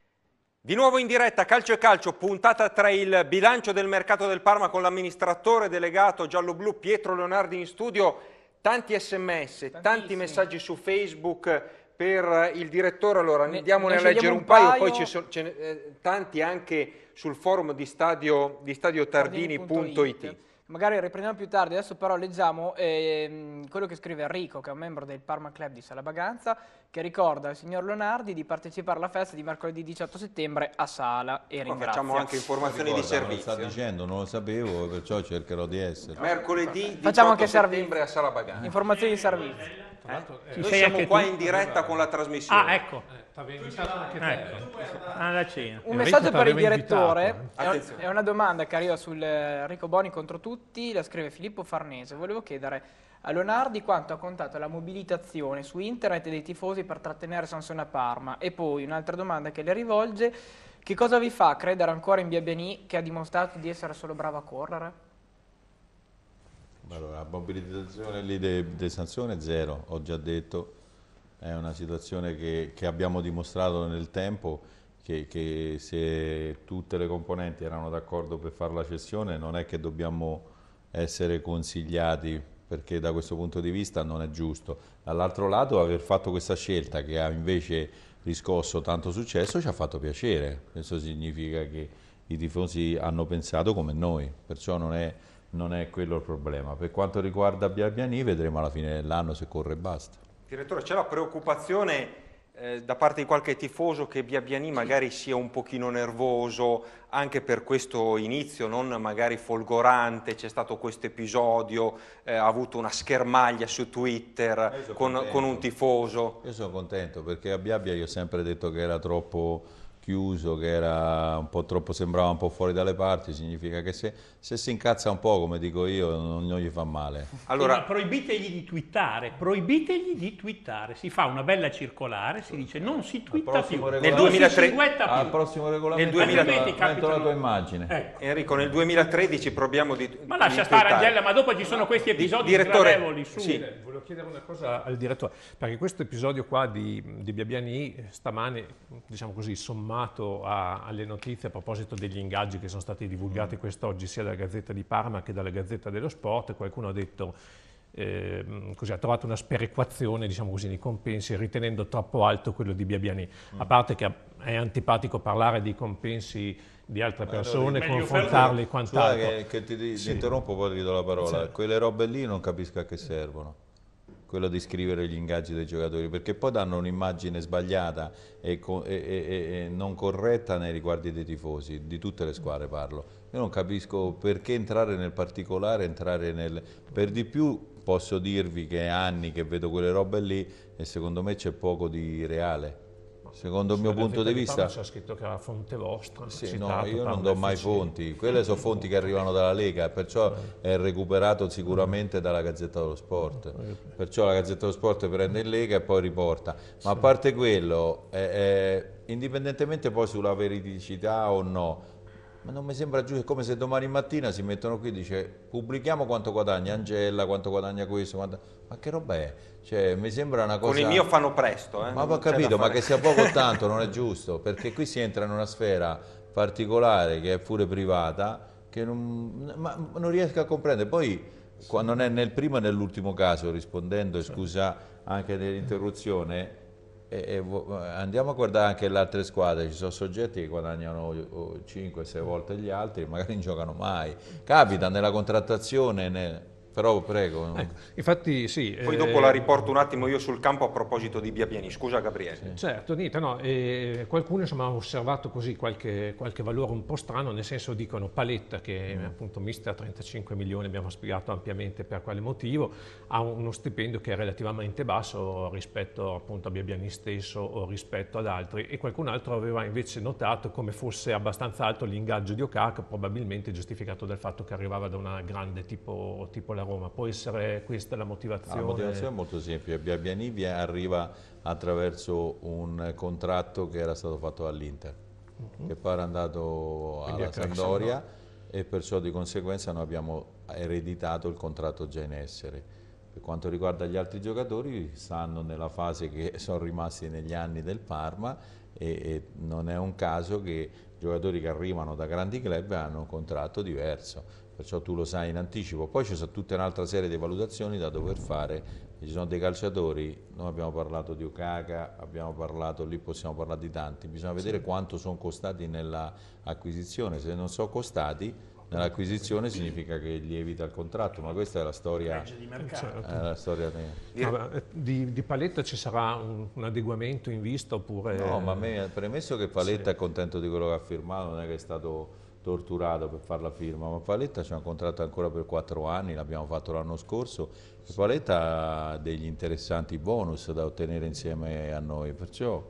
Di nuovo in diretta Calcio e Calcio, puntata tra il bilancio del mercato del Parma con l'amministratore delegato giallo-blu Pietro Leonardi in studio. Tanti sms, Tantissimi. tanti messaggi su Facebook per il direttore. Allora ne, andiamone ne a leggere un, paio, paio, poi ce ne, eh, tanti anche sul forum di, stadio, di stadiotardini.it magari riprendiamo più tardi, adesso però leggiamo ehm, quello che scrive Enrico, che è un membro del Parma Club di Salabaganza, che ricorda al signor Leonardi di partecipare alla festa di mercoledì 18 settembre a Sala e ringrazia. facciamo anche informazioni ricorda, di servizio. Lo sta dicendo, non lo sapevo, perciò cercherò di essere. Mercoledì 18 anche settembre servizio. a Salabaganza. Informazioni di servizio. Eh? eh noi siamo qua tu? in diretta con la trasmissione. Ah, ecco. Eh, eh ecco. Alla ah, Un eh, messaggio per il direttore. È, una domanda che arriva sul Rico Boni contro tutti, la scrive Filippo Farnese. Volevo chiedere a Leonardi quanto ha contato la mobilitazione su internet dei tifosi per trattenere Sansone a Parma. E poi un'altra domanda che le rivolge, che cosa vi fa credere ancora in Biabiani che ha dimostrato di essere solo bravo a correre? Allora, la mobilitazione lì di sanzione zero, ho già detto, è una situazione che, che abbiamo dimostrato nel tempo che, che, se tutte le componenti erano d'accordo per fare la cessione non è che dobbiamo essere consigliati perché da questo punto di vista non è giusto. Dall'altro lato aver fatto questa scelta che ha invece riscosso tanto successo ci ha fatto piacere, questo significa che i tifosi hanno pensato come noi, perciò non è non è quello il problema. Per quanto riguarda Biabiani vedremo alla fine dell'anno se corre e basta. Direttore, c'è la preoccupazione eh, da parte di qualche tifoso che Biabiani magari sia un pochino nervoso anche per questo inizio, non magari folgorante, c'è stato questo episodio, eh, ha avuto una schermaglia su Twitter con, con, un tifoso. Io sono contento perché a Biabbia io ho sempre detto che era troppo chiuso, che era un po' troppo, sembrava un po' fuori dalle parti, significa che se se si incazza un po', come dico io, non, non gli fa male. Allora, proibitegli di twittare, proibitegli di twittare. Si fa una bella circolare, si dice non si twitta più, nel 2003, Al prossimo regolamento nel 2013 capito la tua immagine. Ecco. Enrico, nel 2013 proviamo di Ma lascia stare Angela, ma dopo ci sono questi episodi direttore, gravevoli. Su. Sì. Eh, volevo chiedere una cosa al direttore, perché questo episodio qua di, di Biabiani eh, stamane, diciamo così, sommato a, alle notizie a proposito degli ingaggi che sono stati divulgati mm. quest'oggi sia dal Gazzetta di Parma che dalla Gazzetta dello Sport, qualcuno ha detto eh, così, ha trovato una sperequazione diciamo così, nei compensi ritenendo troppo alto quello di Biabiani. Mm. A parte che è antipatico parlare di compensi di altre persone, allora, confrontarli e quant'altro. Che, che ti, ti sì. interrompo, poi ti do la parola. Sì. Quelle robe lì non capisco a che servono quello di scrivere gli ingaggi dei giocatori, perché poi danno un'immagine sbagliata e, co e, e, e, non corretta nei riguardi dei tifosi, di tutte le squadre parlo. Io non capisco perché entrare nel particolare, entrare nel... Per di più posso dirvi che è anni che vedo quelle robe lì e secondo me c'è poco di reale. Secondo il mio punto di vista... C'è scritto che è una fonte vostra. Sì, citato, no, io non do mai fonti. Quelle sono fonti che arrivano dalla Lega, perciò è recuperato sicuramente dalla Gazzetta dello Sport. Eh, eh. Perciò la Gazzetta dello Sport prende in Lega e poi riporta. Ma a parte quello, eh, eh, indipendentemente poi sulla veridicità o no, ma non mi sembra giusto, è come se domani mattina si mettono qui e dice pubblichiamo quanto guadagna Angela, quanto guadagna questo, quanto... ma che roba è? Cioè, mi sembra una cosa... Con il mio fanno presto, eh? Ma ho capito, ma che sia poco o *laughs* tanto non è giusto, perché qui si entra in una sfera particolare che è pure privata, che non, ma non riesco a comprendere. Poi, sì. non è nel primo e nell'ultimo caso, rispondendo, sì. scusa anche dell'interruzione, e, e, andiamo a guardare anche le altre squadre, ci sono soggetti che guadagnano 5-6 volte gli altri, magari non giocano mai. Capita nella contrattazione, nel, però prego. Ecco, infatti sì. Poi eh, dopo la riporto un attimo io sul campo a proposito di Biabieni, Scusa Gabriele. Sì. Certo, niente, no, eh, qualcuno insomma, ha osservato così qualche, qualche, valore un po' strano, nel senso dicono Paletta che mm. appunto mista a 35 milioni, abbiamo spiegato ampiamente per quale motivo, ha uno stipendio che è relativamente basso rispetto appunto a Biapiani stesso o rispetto ad altri e qualcun altro aveva invece notato come fosse abbastanza alto l'ingaggio di Okaka, probabilmente giustificato dal fatto che arrivava da una grande tipo, tipo la Roma, può essere questa la motivazione? La motivazione è molto semplice, Biabianibia arriva attraverso un contratto che era stato fatto all'Inter, uh mhm. -huh. che poi era andato Quindi alla Sampdoria e perciò di conseguenza noi abbiamo ereditato il contratto già in essere. Per quanto riguarda gli altri giocatori, stanno nella fase che *laughs* sono rimasti negli anni del Parma e, e non è un caso che giocatori che arrivano da grandi club hanno un contratto diverso perciò tu lo sai in anticipo. Poi ci sono tutta un'altra serie di valutazioni da dover fare, ci sono dei calciatori, noi abbiamo parlato di Okaka, abbiamo parlato, lì possiamo parlare di tanti, bisogna vedere sì. quanto sono costati nell'acquisizione, se non sono costati nell'acquisizione significa che gli evita il contratto, ma questa è la storia, di, mercato. Eh, la certo. storia di... No, eh, di, di... Paletta ci sarà un, un, adeguamento in vista oppure... No, ma a me, premesso che Paletta sì. è contento di quello che ha firmato, non è che è stato torturato per fare la firma, ma Paletta ci ha incontrato ancora per quattro anni, l'abbiamo fatto l'anno scorso, e Paletta ha degli interessanti bonus da ottenere insieme a noi, perciò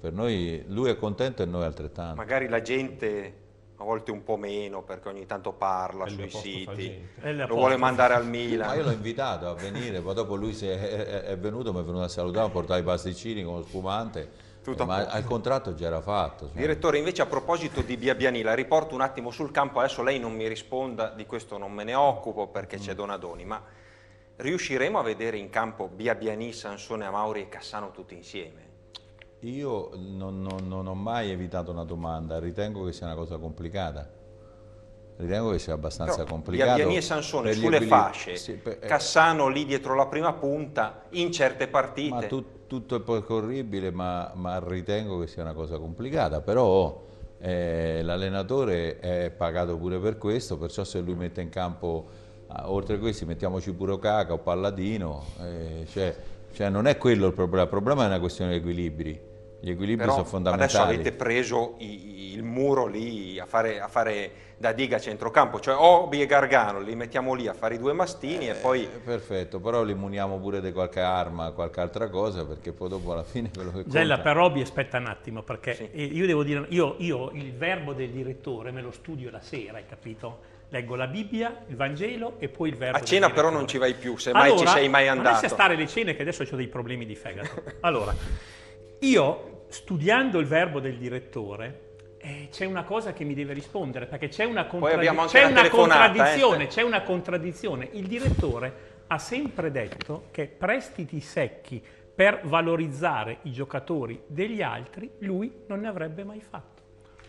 per noi lui è contento e noi altrettanto. Magari la gente a volte un po' meno perché ogni tanto parla sui siti, lo vuole mandare al Milan. Ma io l'ho invitato a venire, poi dopo lui è, è, è, venuto, mi è venuto a salutare, a portare i pasticcini con lo spumante tutto eh, ma al contratto già era fatto. Cioè. Direttore, invece a proposito di Biabiani, la riporto un attimo sul campo, adesso lei non mi risponda, di questo non me ne occupo perché mm. c'è Donadoni, ma riusciremo a vedere in campo Bia Biabiani, Sansone, Amauri e Cassano tutti insieme? Io non, non, non ho mai evitato una domanda, ritengo che sia una cosa complicata ritengo che sia abbastanza Però, complicato. Gaviani e Sansone sulle abili... fasce, sì, per... Eh, Cassano lì dietro la prima punta, in certe partite. Ma tu, tutto è percorribile, ma, ma, ritengo che sia una cosa complicata. Però eh, l'allenatore è pagato pure per questo, perciò se lui mette in campo, ah, oltre a questi, mettiamoci pure Caca o Palladino, eh, cioè, cioè non è quello il problema, il problema è una questione di equilibri. Gli equilibri Però sono fondamentali. Adesso avete preso i, il muro lì a fare, a fare, da diga a centrocampo, cioè Obi e Gargano li mettiamo lì a fare i due mastini eh, e poi... Perfetto, però li muniamo pure di qualche arma, qualche altra cosa, perché poi dopo alla fine quello che conta... per Obi aspetta un attimo, perché sì. io devo dire, io, io il verbo del direttore me lo studio la sera, hai capito? leggo la Bibbia, il Vangelo e poi il verbo. A cena però non ci vai più, se mai allora, ci sei mai andato. Allora, stare le cene che adesso ho dei problemi di fegato. Allora, io, studiando il verbo del direttore, eh, c'è una cosa che mi deve rispondere, perché c'è una, contraddi- c'è una, eh, contraddizione, eh. c'è una contraddizione. Il direttore ha sempre detto che prestiti secchi per valorizzare i giocatori degli altri, lui non ne avrebbe mai fatto.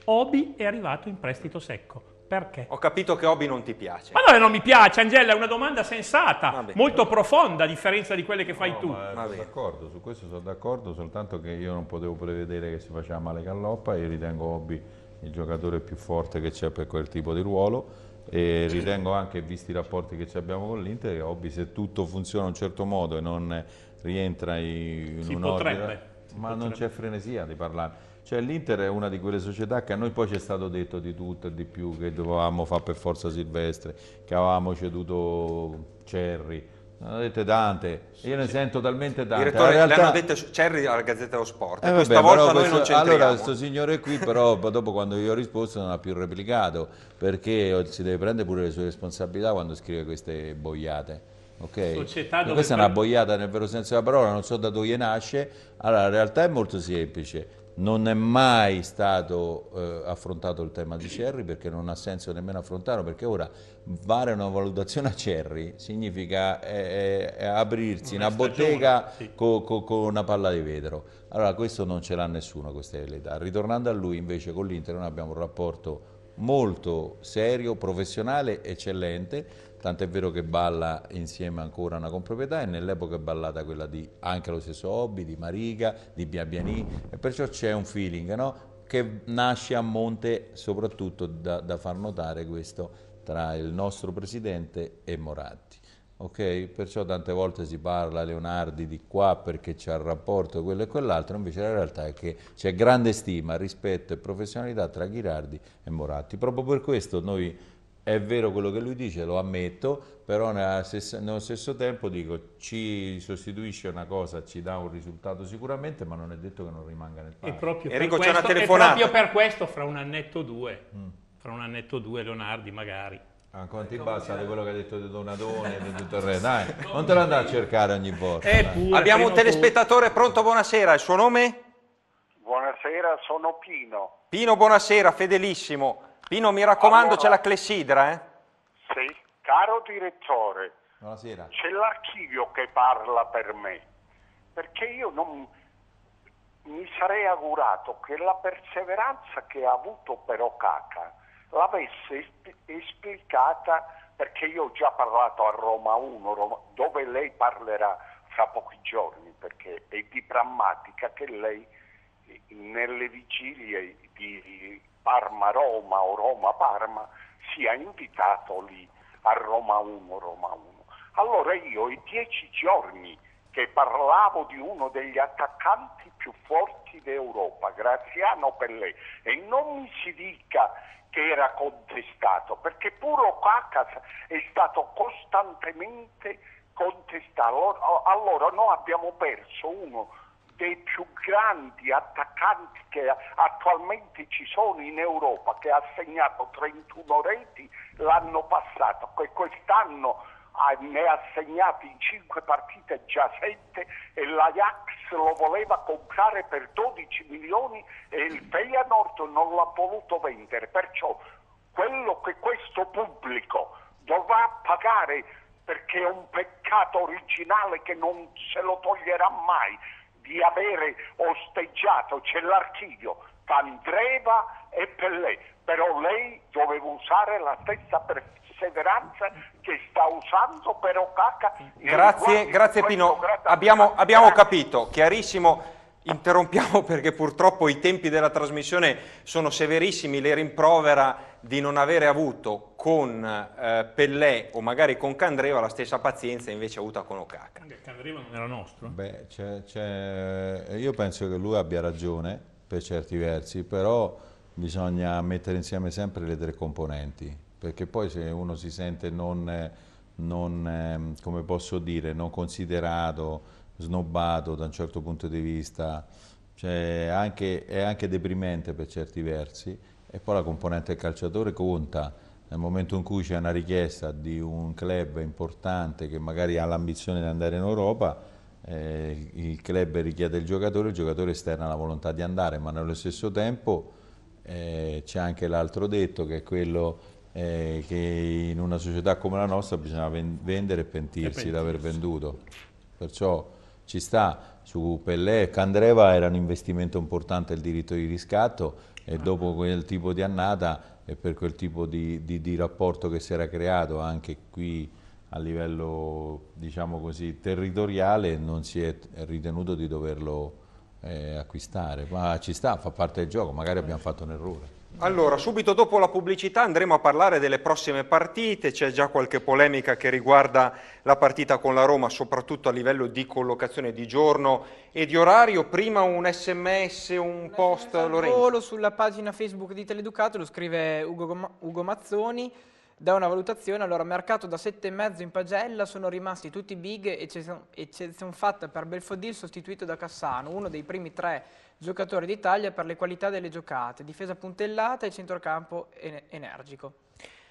Obi è arrivato in prestito secco. Perché? Ho capito che Obi non ti piace. Ma no, non mi piace, Angela, è una domanda sensata, Vabbè. molto profonda a differenza di quelle che fai no, tu. Sono d'accordo, su questo sono d'accordo, soltanto che io non potevo prevedere che si faceva male Galloppa, io ritengo Obi il giocatore più forte che c'è per quel tipo di ruolo e ritengo anche, visti i rapporti che abbiamo con l'Inter, che Obi se tutto funziona in un certo modo e non rientra in si un potrebbe. ordine, ma potrebbe. non c'è frenesia di parlare. Cioè l'Inter è una di quelle società che a noi poi ci è stato detto di tutto e di più, che dovevamo fare per forza Silvestre, che avevamo ceduto Cerri, ne hanno dette tante, io ne sento talmente tante. Direttore, realtà... l'hanno detto Cerri alla Gazzetta dello Sport, eh vabbè, questa volta noi non c'entriamo. Allora, questo signore qui però, *laughs* dopo quando io ho risposto non ha più replicato, perché si deve prendere pure le sue responsabilità quando scrive queste boiate. Okay. Questa è una boiata nel vero senso della parola, non so da dove nasce. Allora, la realtà è molto semplice. Non è mai stato eh, affrontato il tema di Cerri perché non ha senso nemmeno affrontarlo, perché ora fare una valutazione a Cerri significa eh, eh, aprirsi una, una bottega sì. con co, co una palla di vetro. Allora questo non ce l'ha nessuno, questa è l'età Ritornando a lui invece con l'Inter noi abbiamo un rapporto molto serio, professionale, eccellente tant'è vero che balla insieme ancora una comproprietà e nell'epoca è ballata quella di anche lo stesso Hobby, di Mariga, di Biabiani e perciò c'è un feeling no? che nasce a monte soprattutto da, da, far notare questo tra il nostro presidente e Moratti. Okay? Perciò tante volte si parla Leonardi di qua perché c'è il rapporto quello e quell'altro, invece la realtà è che c'è grande stima, rispetto e professionalità tra Ghirardi e Moratti. Proprio per questo noi è vero quello che lui dice, lo ammetto, però stessa, nello stesso tempo dico ci sostituisce una cosa, ci dà un risultato sicuramente, ma non è detto che non rimanga nel palco. E proprio, Enrico, per, questo, e proprio per questo, fra un annetto o due, mm. fra un annetto due Leonardi magari. Ancora ti basta di quello che ha detto De Donadone e di tutto il re, *laughs* dai, non te lo andare a cercare ogni volta. Pure, Abbiamo un telespettatore pure. pronto, buonasera, il suo nome? Buonasera, sono Pino. Pino, buonasera, fedelissimo. Pino, mi raccomando, allora, c'è la clessidra, eh? Sì, caro direttore, Buonasera. c'è l'archivio che parla per me, perché io non, mi sarei augurato che la perseveranza che ha avuto per Ocaca l'avesse esplicata perché io ho già parlato a Roma 1, Roma, dove lei parlerà fra pochi giorni, perché è di prammatica che lei eh, nelle vigilie di Parma-Roma o Roma-Parma sia invitato lì a Roma 1, Roma 1. Allora io i dieci giorni che parlavo di uno degli attaccanti più forti d'Europa, Graziano Pellè, e non mi si dica che era contestato, perché pure Cacas è stato costantemente contestato. allora noi abbiamo perso uno dei più grandi attaccanti che attualmente ci sono in Europa, che ha segnato 31 reti l'anno passato che quest'anno ne ha segnati in 5 partite già 7 e l'Ajax lo voleva comprare per 12 milioni e il Feyenoord non l'ha voluto vendere, perciò quello che questo pubblico dovrà pagare perché è un peccato originale che non se lo toglierà mai di avere osteggiato, c'è l'archivio, Candreva e Pellè, però lei doveva usare la stessa perseveranza che sta usando per Ocaca. Grazie, grazie Pino, abbiamo, abbiamo capito, chiarissimo interrompiamo *laughs* perché purtroppo i tempi della trasmissione sono severissimi, le rimprovera di non avere avuto con eh, Pellè o magari con Candreva la stessa pazienza invece avuta con Ocaca. Candreva non era nostro? Beh, c è, eh, io penso che lui abbia ragione per certi versi, però bisogna mettere insieme sempre le tre componenti, perché poi se uno si sente non, non ehm, come posso dire, non considerato, snobbato da un certo punto di vista, cioè anche, è anche deprimente per certi versi e poi la componente del calciatore conta nel momento in cui c'è una richiesta di un club importante che magari ha l'ambizione di andare in Europa, eh, il club richiede il giocatore, il giocatore esterna la volontà di andare, ma nello stesso tempo eh, c'è anche l'altro detto che è quello eh, che in una società come la nostra bisogna vendere e pentirsi, e pentirsi. di aver venduto. Perciò ci sta, su Pellè e Candreva era un investimento importante il diritto di riscatto e dopo quel tipo di annata e per quel tipo di, di, di rapporto che si era creato anche qui a livello diciamo così, territoriale non si è ritenuto di doverlo eh, acquistare, ma ci sta, fa parte del gioco, magari abbiamo fatto un errore. Allora, subito dopo la pubblicità andremo a parlare delle prossime partite, c'è già qualche polemica che riguarda la partita con la Roma, soprattutto a livello di collocazione di giorno e di orario. Prima un sms, un post, Lorenzo. Solo sulla pagina Facebook di Teleducato lo scrive Ugo, Ugo Mazzoni, da una valutazione, allora mercato da 7,5 in pagella, sono rimasti tutti big, eccezion, eccezion fatta per Belfodil sostituito da Cassano, uno dei primi tre giocatore d'Italia per le qualità delle giocate, difesa puntellata e centrocampo energico.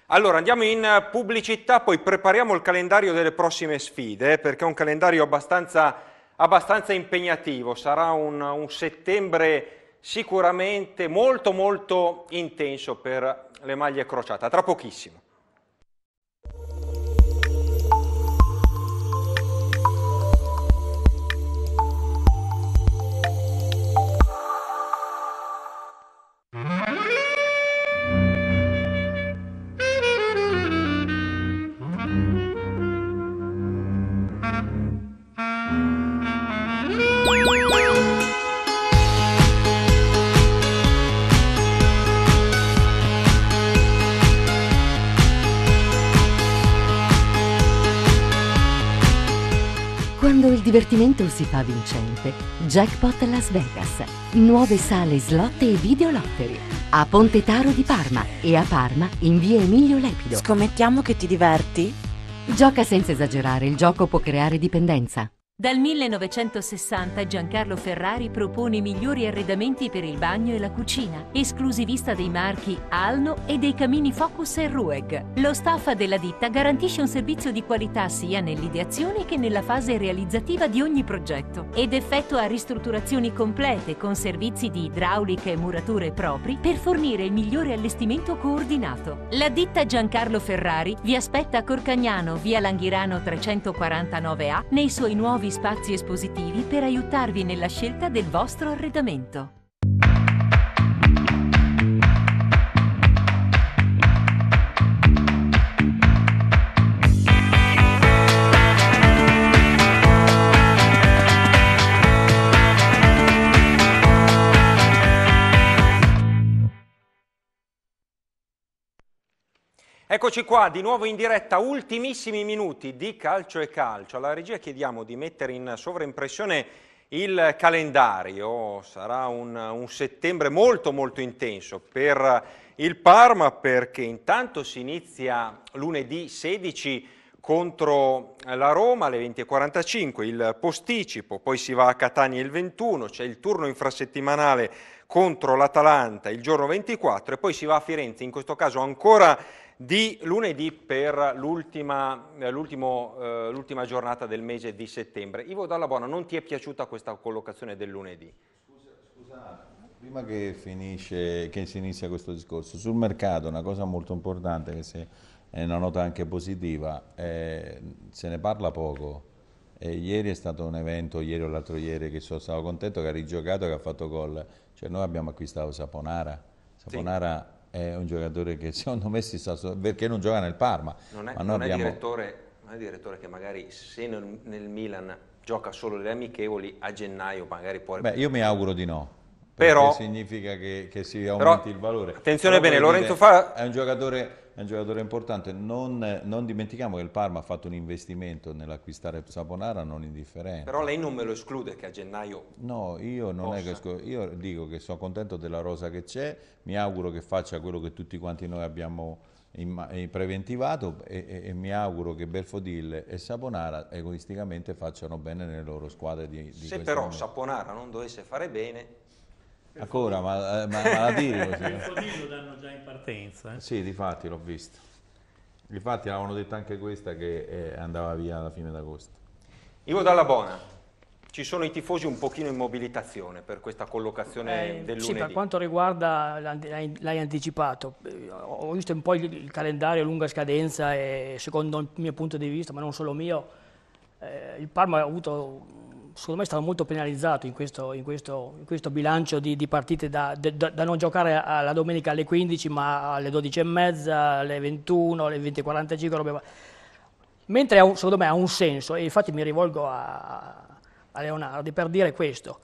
Allora andiamo in pubblicità, poi prepariamo il calendario delle prossime sfide, eh, perché è un calendario abbastanza, abbastanza impegnativo, sarà un, un settembre sicuramente molto molto intenso per le maglie crociate, tra pochissimo. divertimento si fa vincente. Jackpot Las Vegas. Nuove sale, slot e videolotteri. A Ponte Taro di Parma e a Parma in via Emilio Lepido. Scommettiamo che ti diverti? Gioca senza esagerare, il gioco può creare dipendenza. Dal 1960 Giancarlo Ferrari propone i migliori arredamenti per il bagno e la cucina, esclusivista dei marchi Alno e dei camini Focus e Rueg. Lo staff della ditta garantisce un servizio di qualità sia nell'ideazione che nella fase realizzativa di ogni progetto ed effettua ristrutturazioni complete con servizi di idraulica e murature propri per fornire il migliore allestimento coordinato. La ditta Giancarlo Ferrari vi aspetta a Corcagnano, via Langhirano 349A, nei suoi nuovi nuovi spazi espositivi per aiutarvi nella scelta del vostro arredamento. Eccoci qua, di nuovo in diretta, ultimissimi minuti di calcio e calcio. Alla regia chiediamo di mettere in sovraimpressione il calendario. Sarà un, un settembre molto molto intenso per il Parma perché intanto si inizia lunedì 16 contro la Roma alle 20.45, il posticipo, poi si va a Catania il 21, c'è cioè il turno infrasettimanale contro l'Atalanta il giorno 24 e poi si va a Firenze, in questo caso ancora di lunedì per l'ultima, eh, eh giornata del mese di settembre. Ivo Dalla Bona, non ti è piaciuta questa collocazione del lunedì? Scusa, scusa prima che, finisce, che si inizia questo discorso, sul mercato una cosa molto importante che se è una nota anche positiva, eh, se ne parla poco. Eh, ieri è stato un evento, ieri o l'altro ieri, che sono stato contento che ha rigiocato, che ha fatto gol. Cioè noi abbiamo acquistato Saponara. Saponara è un giocatore che secondo me si sta... perché non gioca nel Parma. Non è, non abbiamo... è direttore, non è direttore che magari se nel, nel Milan gioca solo le amichevoli a gennaio magari può... Beh, io mi auguro di no però, significa che, che, si aumenti però, il valore. Attenzione però bene, Lorenzo Fa... È un giocatore è un giocatore importante. Non, non, dimentichiamo che il Parma ha fatto un investimento nell'acquistare Sabonara non indifferente. Però lei non me lo esclude che a gennaio. No, io non possa. è che escludo. Io dico che sono contento della rosa che c'è, mi auguro che faccia quello che tutti quanti noi abbiamo eh, preventivato e, e, e mi auguro che Belfodil e Sabonara egoisticamente facciano bene nelle loro squadre di, di Se però momento. Saponara non dovesse fare bene, Ancora, ma, eh, ma, ma, la dico. Così. lo *laughs* danno già in partenza. Eh? Sì, di fatti l'ho visto. Infatti avevano detto anche questa che eh, andava via alla fine d'agosto. Ivo Dalla Bona, ci sono i tifosi un pochino in mobilitazione per questa collocazione eh, del lunedì. Sì, per quanto riguarda, l'hai anticipato, eh, ho visto un po' il, il calendario a lunga scadenza e secondo il mio punto di vista, ma non solo mio, eh, il Parma ha avuto secondo me è stato molto penalizzato in questo, in questo, in questo bilancio di, di partite da, da, da, non giocare la domenica alle 15 ma alle 12 e mezza, alle 21, alle 20.45, roba... mentre un, secondo me ha un senso e infatti mi rivolgo a, a Leonardi per dire questo.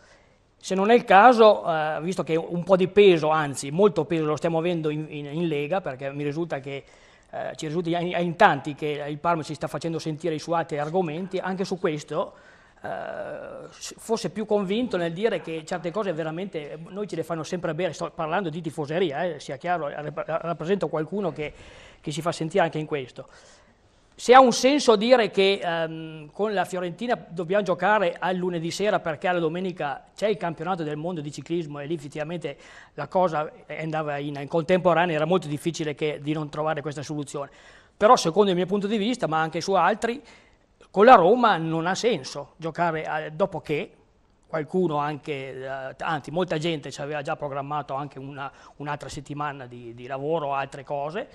Se non è il caso, eh, visto che un po' di peso, anzi molto peso lo stiamo avendo in, in, in Lega, perché mi risulta che eh, ci risulta in, in tanti che il Parma si sta facendo sentire i suoi altri argomenti, anche su questo eh, fosse più convinto nel dire che certe cose veramente noi ce le fanno sempre bene, sto parlando di tifoseria, eh, sia chiaro, eh, eh, rappresento qualcuno che, che si fa sentire anche in questo se ha un senso dire che um, con la Fiorentina dobbiamo giocare al lunedì sera perché alla domenica c'è il campionato del mondo di ciclismo e lì effettivamente la cosa andava in, in contemporanea, era molto difficile che, di non trovare questa soluzione. Però secondo il mio punto di vista, ma anche su altri, con la Roma non ha senso giocare a, eh, dopo che qualcuno anche, eh, anzi molta gente ci aveva già programmato anche una, un'altra settimana di, di lavoro, altre cose,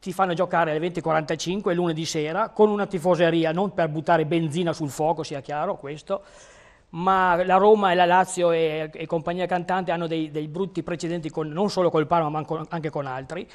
ti fanno giocare alle 20.45 lunedì sera con una tifoseria, non per buttare benzina sul fuoco, sia chiaro questo, ma la Roma e la Lazio e, e compagnia cantante hanno dei, dei, brutti precedenti con, non solo col Parma ma anche con altri,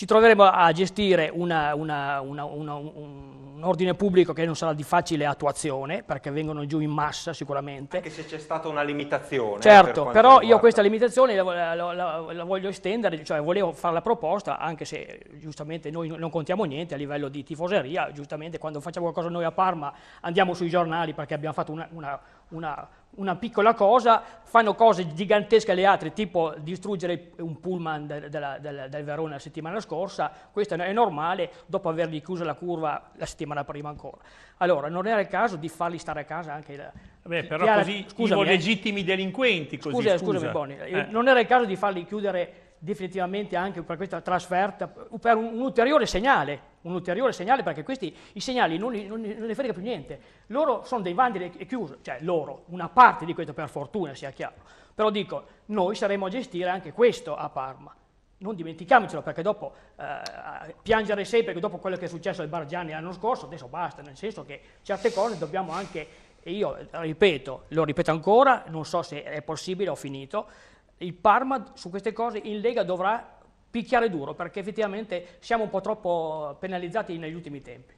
ci troveremo a gestire una, una, una, un, ordine pubblico che non sarà di facile attuazione, perché vengono giù in massa sicuramente. Anche se c'è stata una limitazione. Eh, certo, per però io questa limitazione la, la, la, la, voglio estendere, cioè volevo fare la proposta, anche se giustamente noi non contiamo niente a livello di tifoseria, giustamente quando facciamo qualcosa noi a Parma andiamo sui giornali perché abbiamo fatto una una piccola cosa, fanno cose gigantesche le altre, tipo distruggere un pullman del, del, del, del Verona la settimana scorsa, questo è normale dopo avergli chiuso la curva la settimana prima ancora. Allora, non era il caso di farli stare a casa anche... La, Beh, però chiara, così scusami, eh. legittimi delinquenti così, scusa, scusa. Scusami, Boni, eh, eh. non era il caso di farli chiudere definitivamente anche per questa trasferta, per un, un ulteriore segnale un ulteriore segnale perché questi i segnali non, non, non ne frega più niente. Loro sono dei vandali e chiuso, cioè loro, una parte di questo per fortuna sia chiaro. Però dico, noi saremo a gestire anche questo a Parma. Non dimentichiamocelo perché dopo eh, piangere sempre, perché dopo quello che è successo ai Bargiani l'anno scorso, adesso basta, nel senso che certe cose dobbiamo anche, e io ripeto, lo ripeto ancora, non so se è possibile, ho finito, il Parma su queste cose in Lega dovrà picchiare duro perché effettivamente siamo un po' troppo penalizzati negli ultimi tempi.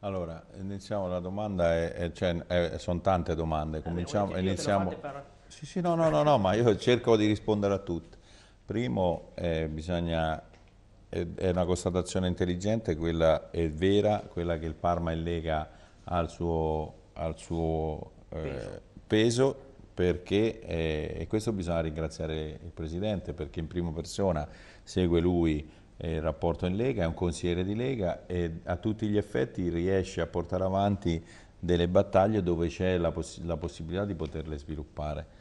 Allora, iniziamo la domanda, è, cioè, è, sono tante domande, eh, cominciamo, eh, iniziamo... Per... Sì, sì, no, no, no, no, ma io cerco di rispondere a tutte. Primo, eh, bisogna, è, è, una constatazione intelligente, quella è vera, quella che il Parma e Lega al suo, al suo eh, peso. peso, perché, eh, e questo bisogna ringraziare il Presidente, perché in prima persona segue lui eh, il rapporto in Lega, è un consigliere di Lega e a tutti gli effetti riesce a portare avanti delle battaglie dove c'è la, poss la, possibilità di poterle sviluppare.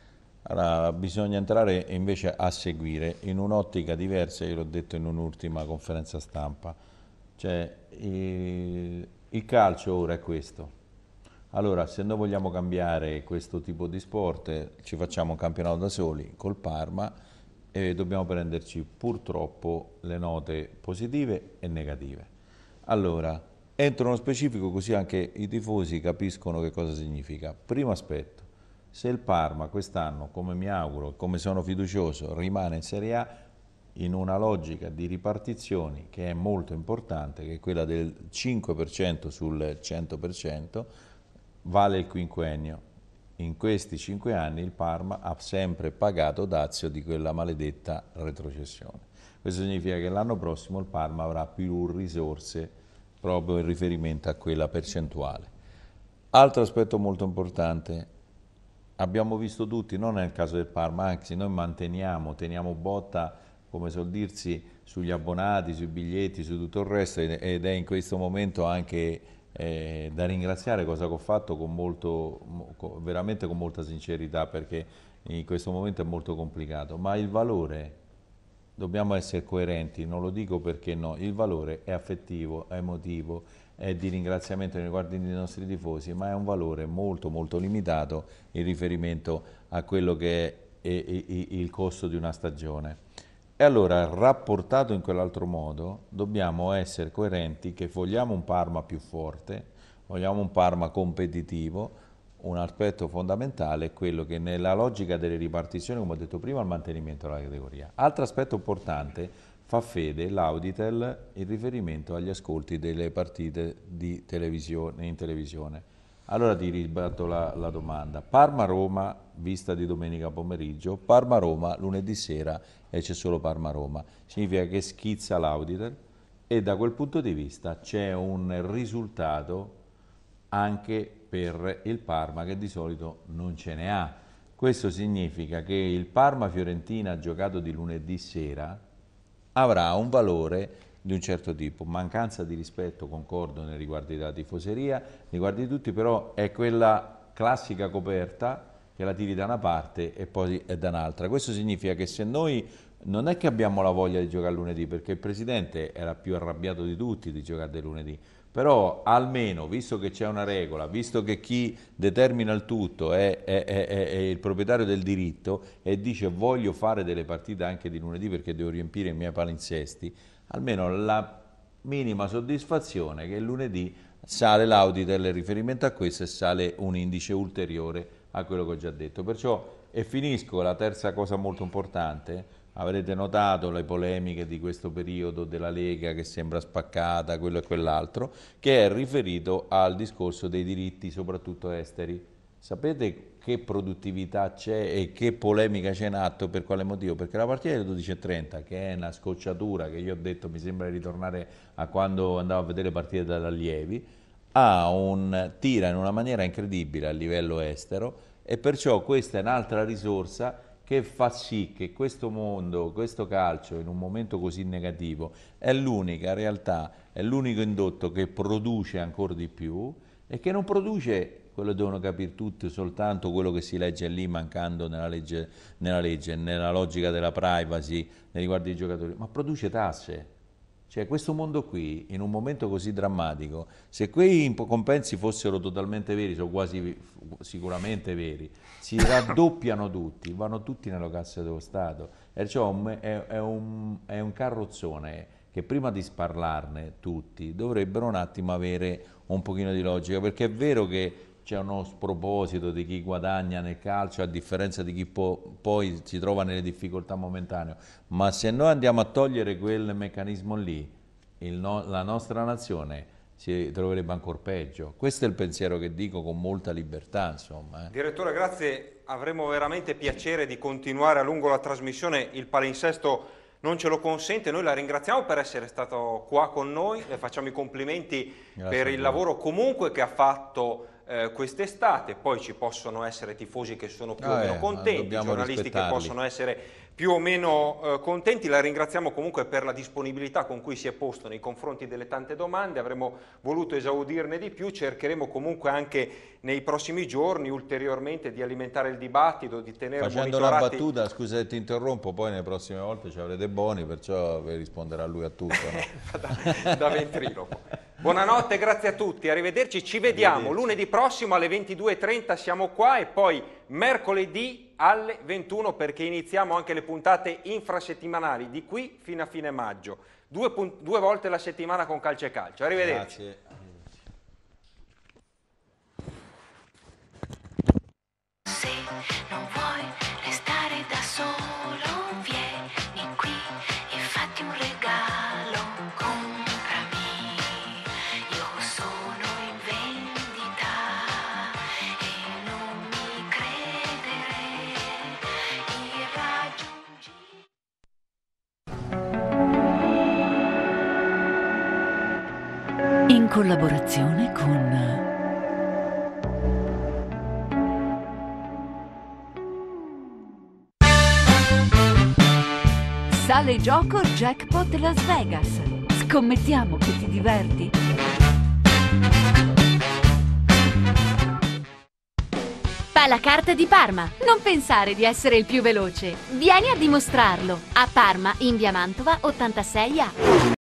Allora, bisogna entrare invece a seguire in un'ottica diversa, io l'ho detto in un'ultima conferenza stampa, cioè, il, eh, il calcio ora è questo. Allora, se noi vogliamo cambiare questo tipo di sport, ci facciamo un campionato da soli col Parma, e dobbiamo prenderci purtroppo le note positive e negative. Allora, entro nello specifico così anche i tifosi capiscono che cosa significa. Primo aspetto, se il Parma quest'anno, come mi auguro, come sono fiducioso, rimane in Serie A, in una logica di ripartizioni che è molto importante, che è quella del 5% sul 100%, vale il quinquennio. In questi cinque anni il Parma ha sempre pagato dazio di quella maledetta retrocessione. Questo significa che l'anno prossimo il Parma avrà più risorse proprio in riferimento a quella percentuale. Altro aspetto molto importante, abbiamo visto tutti, non nel caso del Parma, anzi noi manteniamo, teniamo botta, come suol dirsi, sugli abbonati, sui biglietti, su tutto il resto ed è in questo momento anche eh, da ringraziare, cosa che ho fatto con molto, con, veramente con molta sincerità perché in questo momento è molto complicato, ma il valore, dobbiamo essere coerenti, non lo dico perché no, il valore è affettivo, è emotivo, è di ringraziamento nei riguardi dei nostri tifosi, ma è un valore molto molto limitato in riferimento a quello che è il costo di una stagione. E allora, rapportato in quell'altro modo, dobbiamo essere coerenti che vogliamo un Parma più forte, vogliamo un Parma competitivo, un aspetto fondamentale è quello che nella logica delle ripartizioni, come ho detto prima, il mantenimento della categoria. Altro aspetto importante fa fede l'Auditel in riferimento agli ascolti delle partite televisione, in televisione. Allora ti ribatto la, la domanda. Parma-Roma, vista di domenica pomeriggio, Parma-Roma lunedì sera e c'è solo Parma-Roma. Significa che schizza l'auditor e da quel punto di vista c'è un risultato anche per il Parma che di solito non ce ne ha. Questo significa che il Parma-Fiorentina giocato di lunedì sera avrà un valore di un certo tipo. Mancanza di rispetto, concordo, nei riguardi della tifoseria, nei riguardi di tutti, però è quella classica coperta che la tiri da una parte e poi è da un'altra. Questo significa che se noi non è che abbiamo la voglia di giocare lunedì, perché il presidente era più arrabbiato di tutti di giocare del lunedì, però almeno, visto che c'è una regola, visto che chi determina il tutto è, è, è, è, il proprietario del diritto e dice voglio fare delle partite anche di lunedì perché devo riempire i miei palinsesti, almeno la minima soddisfazione che lunedì sale l'Auditel, riferimento a questo, e sale un indice ulteriore a quello che ho già detto. Perciò, e finisco, la terza cosa molto importante, avrete notato le polemiche di questo periodo della Lega che sembra spaccata, quello e quell'altro, che è riferito al discorso dei diritti, soprattutto esteri. Sapete che produttività c'è e che polemica c'è in atto, per quale motivo? Perché la partita delle 12.30, che è una scocciatura che io ho detto mi sembra di ritornare a quando andavo a vedere partite dall'allievi, ha un, tira in una maniera incredibile a livello estero e perciò questa è un'altra risorsa che fa sì che questo mondo, questo calcio, in un momento così negativo, è l'unica realtà, è l'unico indotto che produce ancora di più e che non produce quello devono capire tutti, soltanto quello che si legge lì mancando nella legge, nella, legge, nella logica della privacy, nei riguardi dei giocatori, ma produce tasse. Cioè questo mondo qui, in un momento così drammatico, se quei compensi fossero totalmente veri, sono quasi sicuramente veri, si *coughs* raddoppiano tutti, vanno tutti nelle casse dello Stato. Perciò cioè è, è, un, è un carrozzone che prima di sparlarne tutti dovrebbero un attimo avere un pochino di logica, perché è vero che c'è uno sproposito di chi guadagna nel calcio a differenza di chi può, poi si trova nelle difficoltà momentanee, ma se noi andiamo a togliere quel meccanismo lì, no, la nostra nazione si troverebbe ancora peggio. Questo è il pensiero che dico con molta libertà. Insomma, eh. Direttore, grazie. Avremo veramente piacere di continuare a lungo la trasmissione. Il palinsesto non ce lo consente. Noi la ringraziamo per essere stato qua con noi, le facciamo i complimenti grazie per il lavoro comunque che ha fatto eh, quest'estate, poi ci possono essere tifosi che sono più ah o meno eh, contenti, giornalisti che possono essere più o meno eh, contenti, la ringraziamo comunque per la disponibilità con cui si è posto nei confronti delle tante domande, avremmo voluto esaudirne di più, cercheremo comunque anche nei prossimi giorni ulteriormente di alimentare il dibattito, di tenere Facendo monitorati... Facendo una battuta, scusa se ti interrompo, poi nelle prossime volte ci avrete Boni, perciò vi risponderà lui a tutto. No? *laughs* da, da ventriloquo. Buonanotte, grazie a tutti, arrivederci, ci vediamo arrivederci. lunedì prossimo alle 22.30 siamo qua e poi mercoledì alle 21 perché iniziamo anche le puntate infrasettimanali di qui fino a fine maggio. Due, due volte la settimana con calcio e calcio. Arrivederci. Grazie. Se collaborazione con... Sale gioco Jackpot Las Vegas. Scommettiamo che ti diverti. la carta di Parma. Non pensare di essere il più veloce. Vieni a dimostrarlo. A Parma, in via Mantova 86A.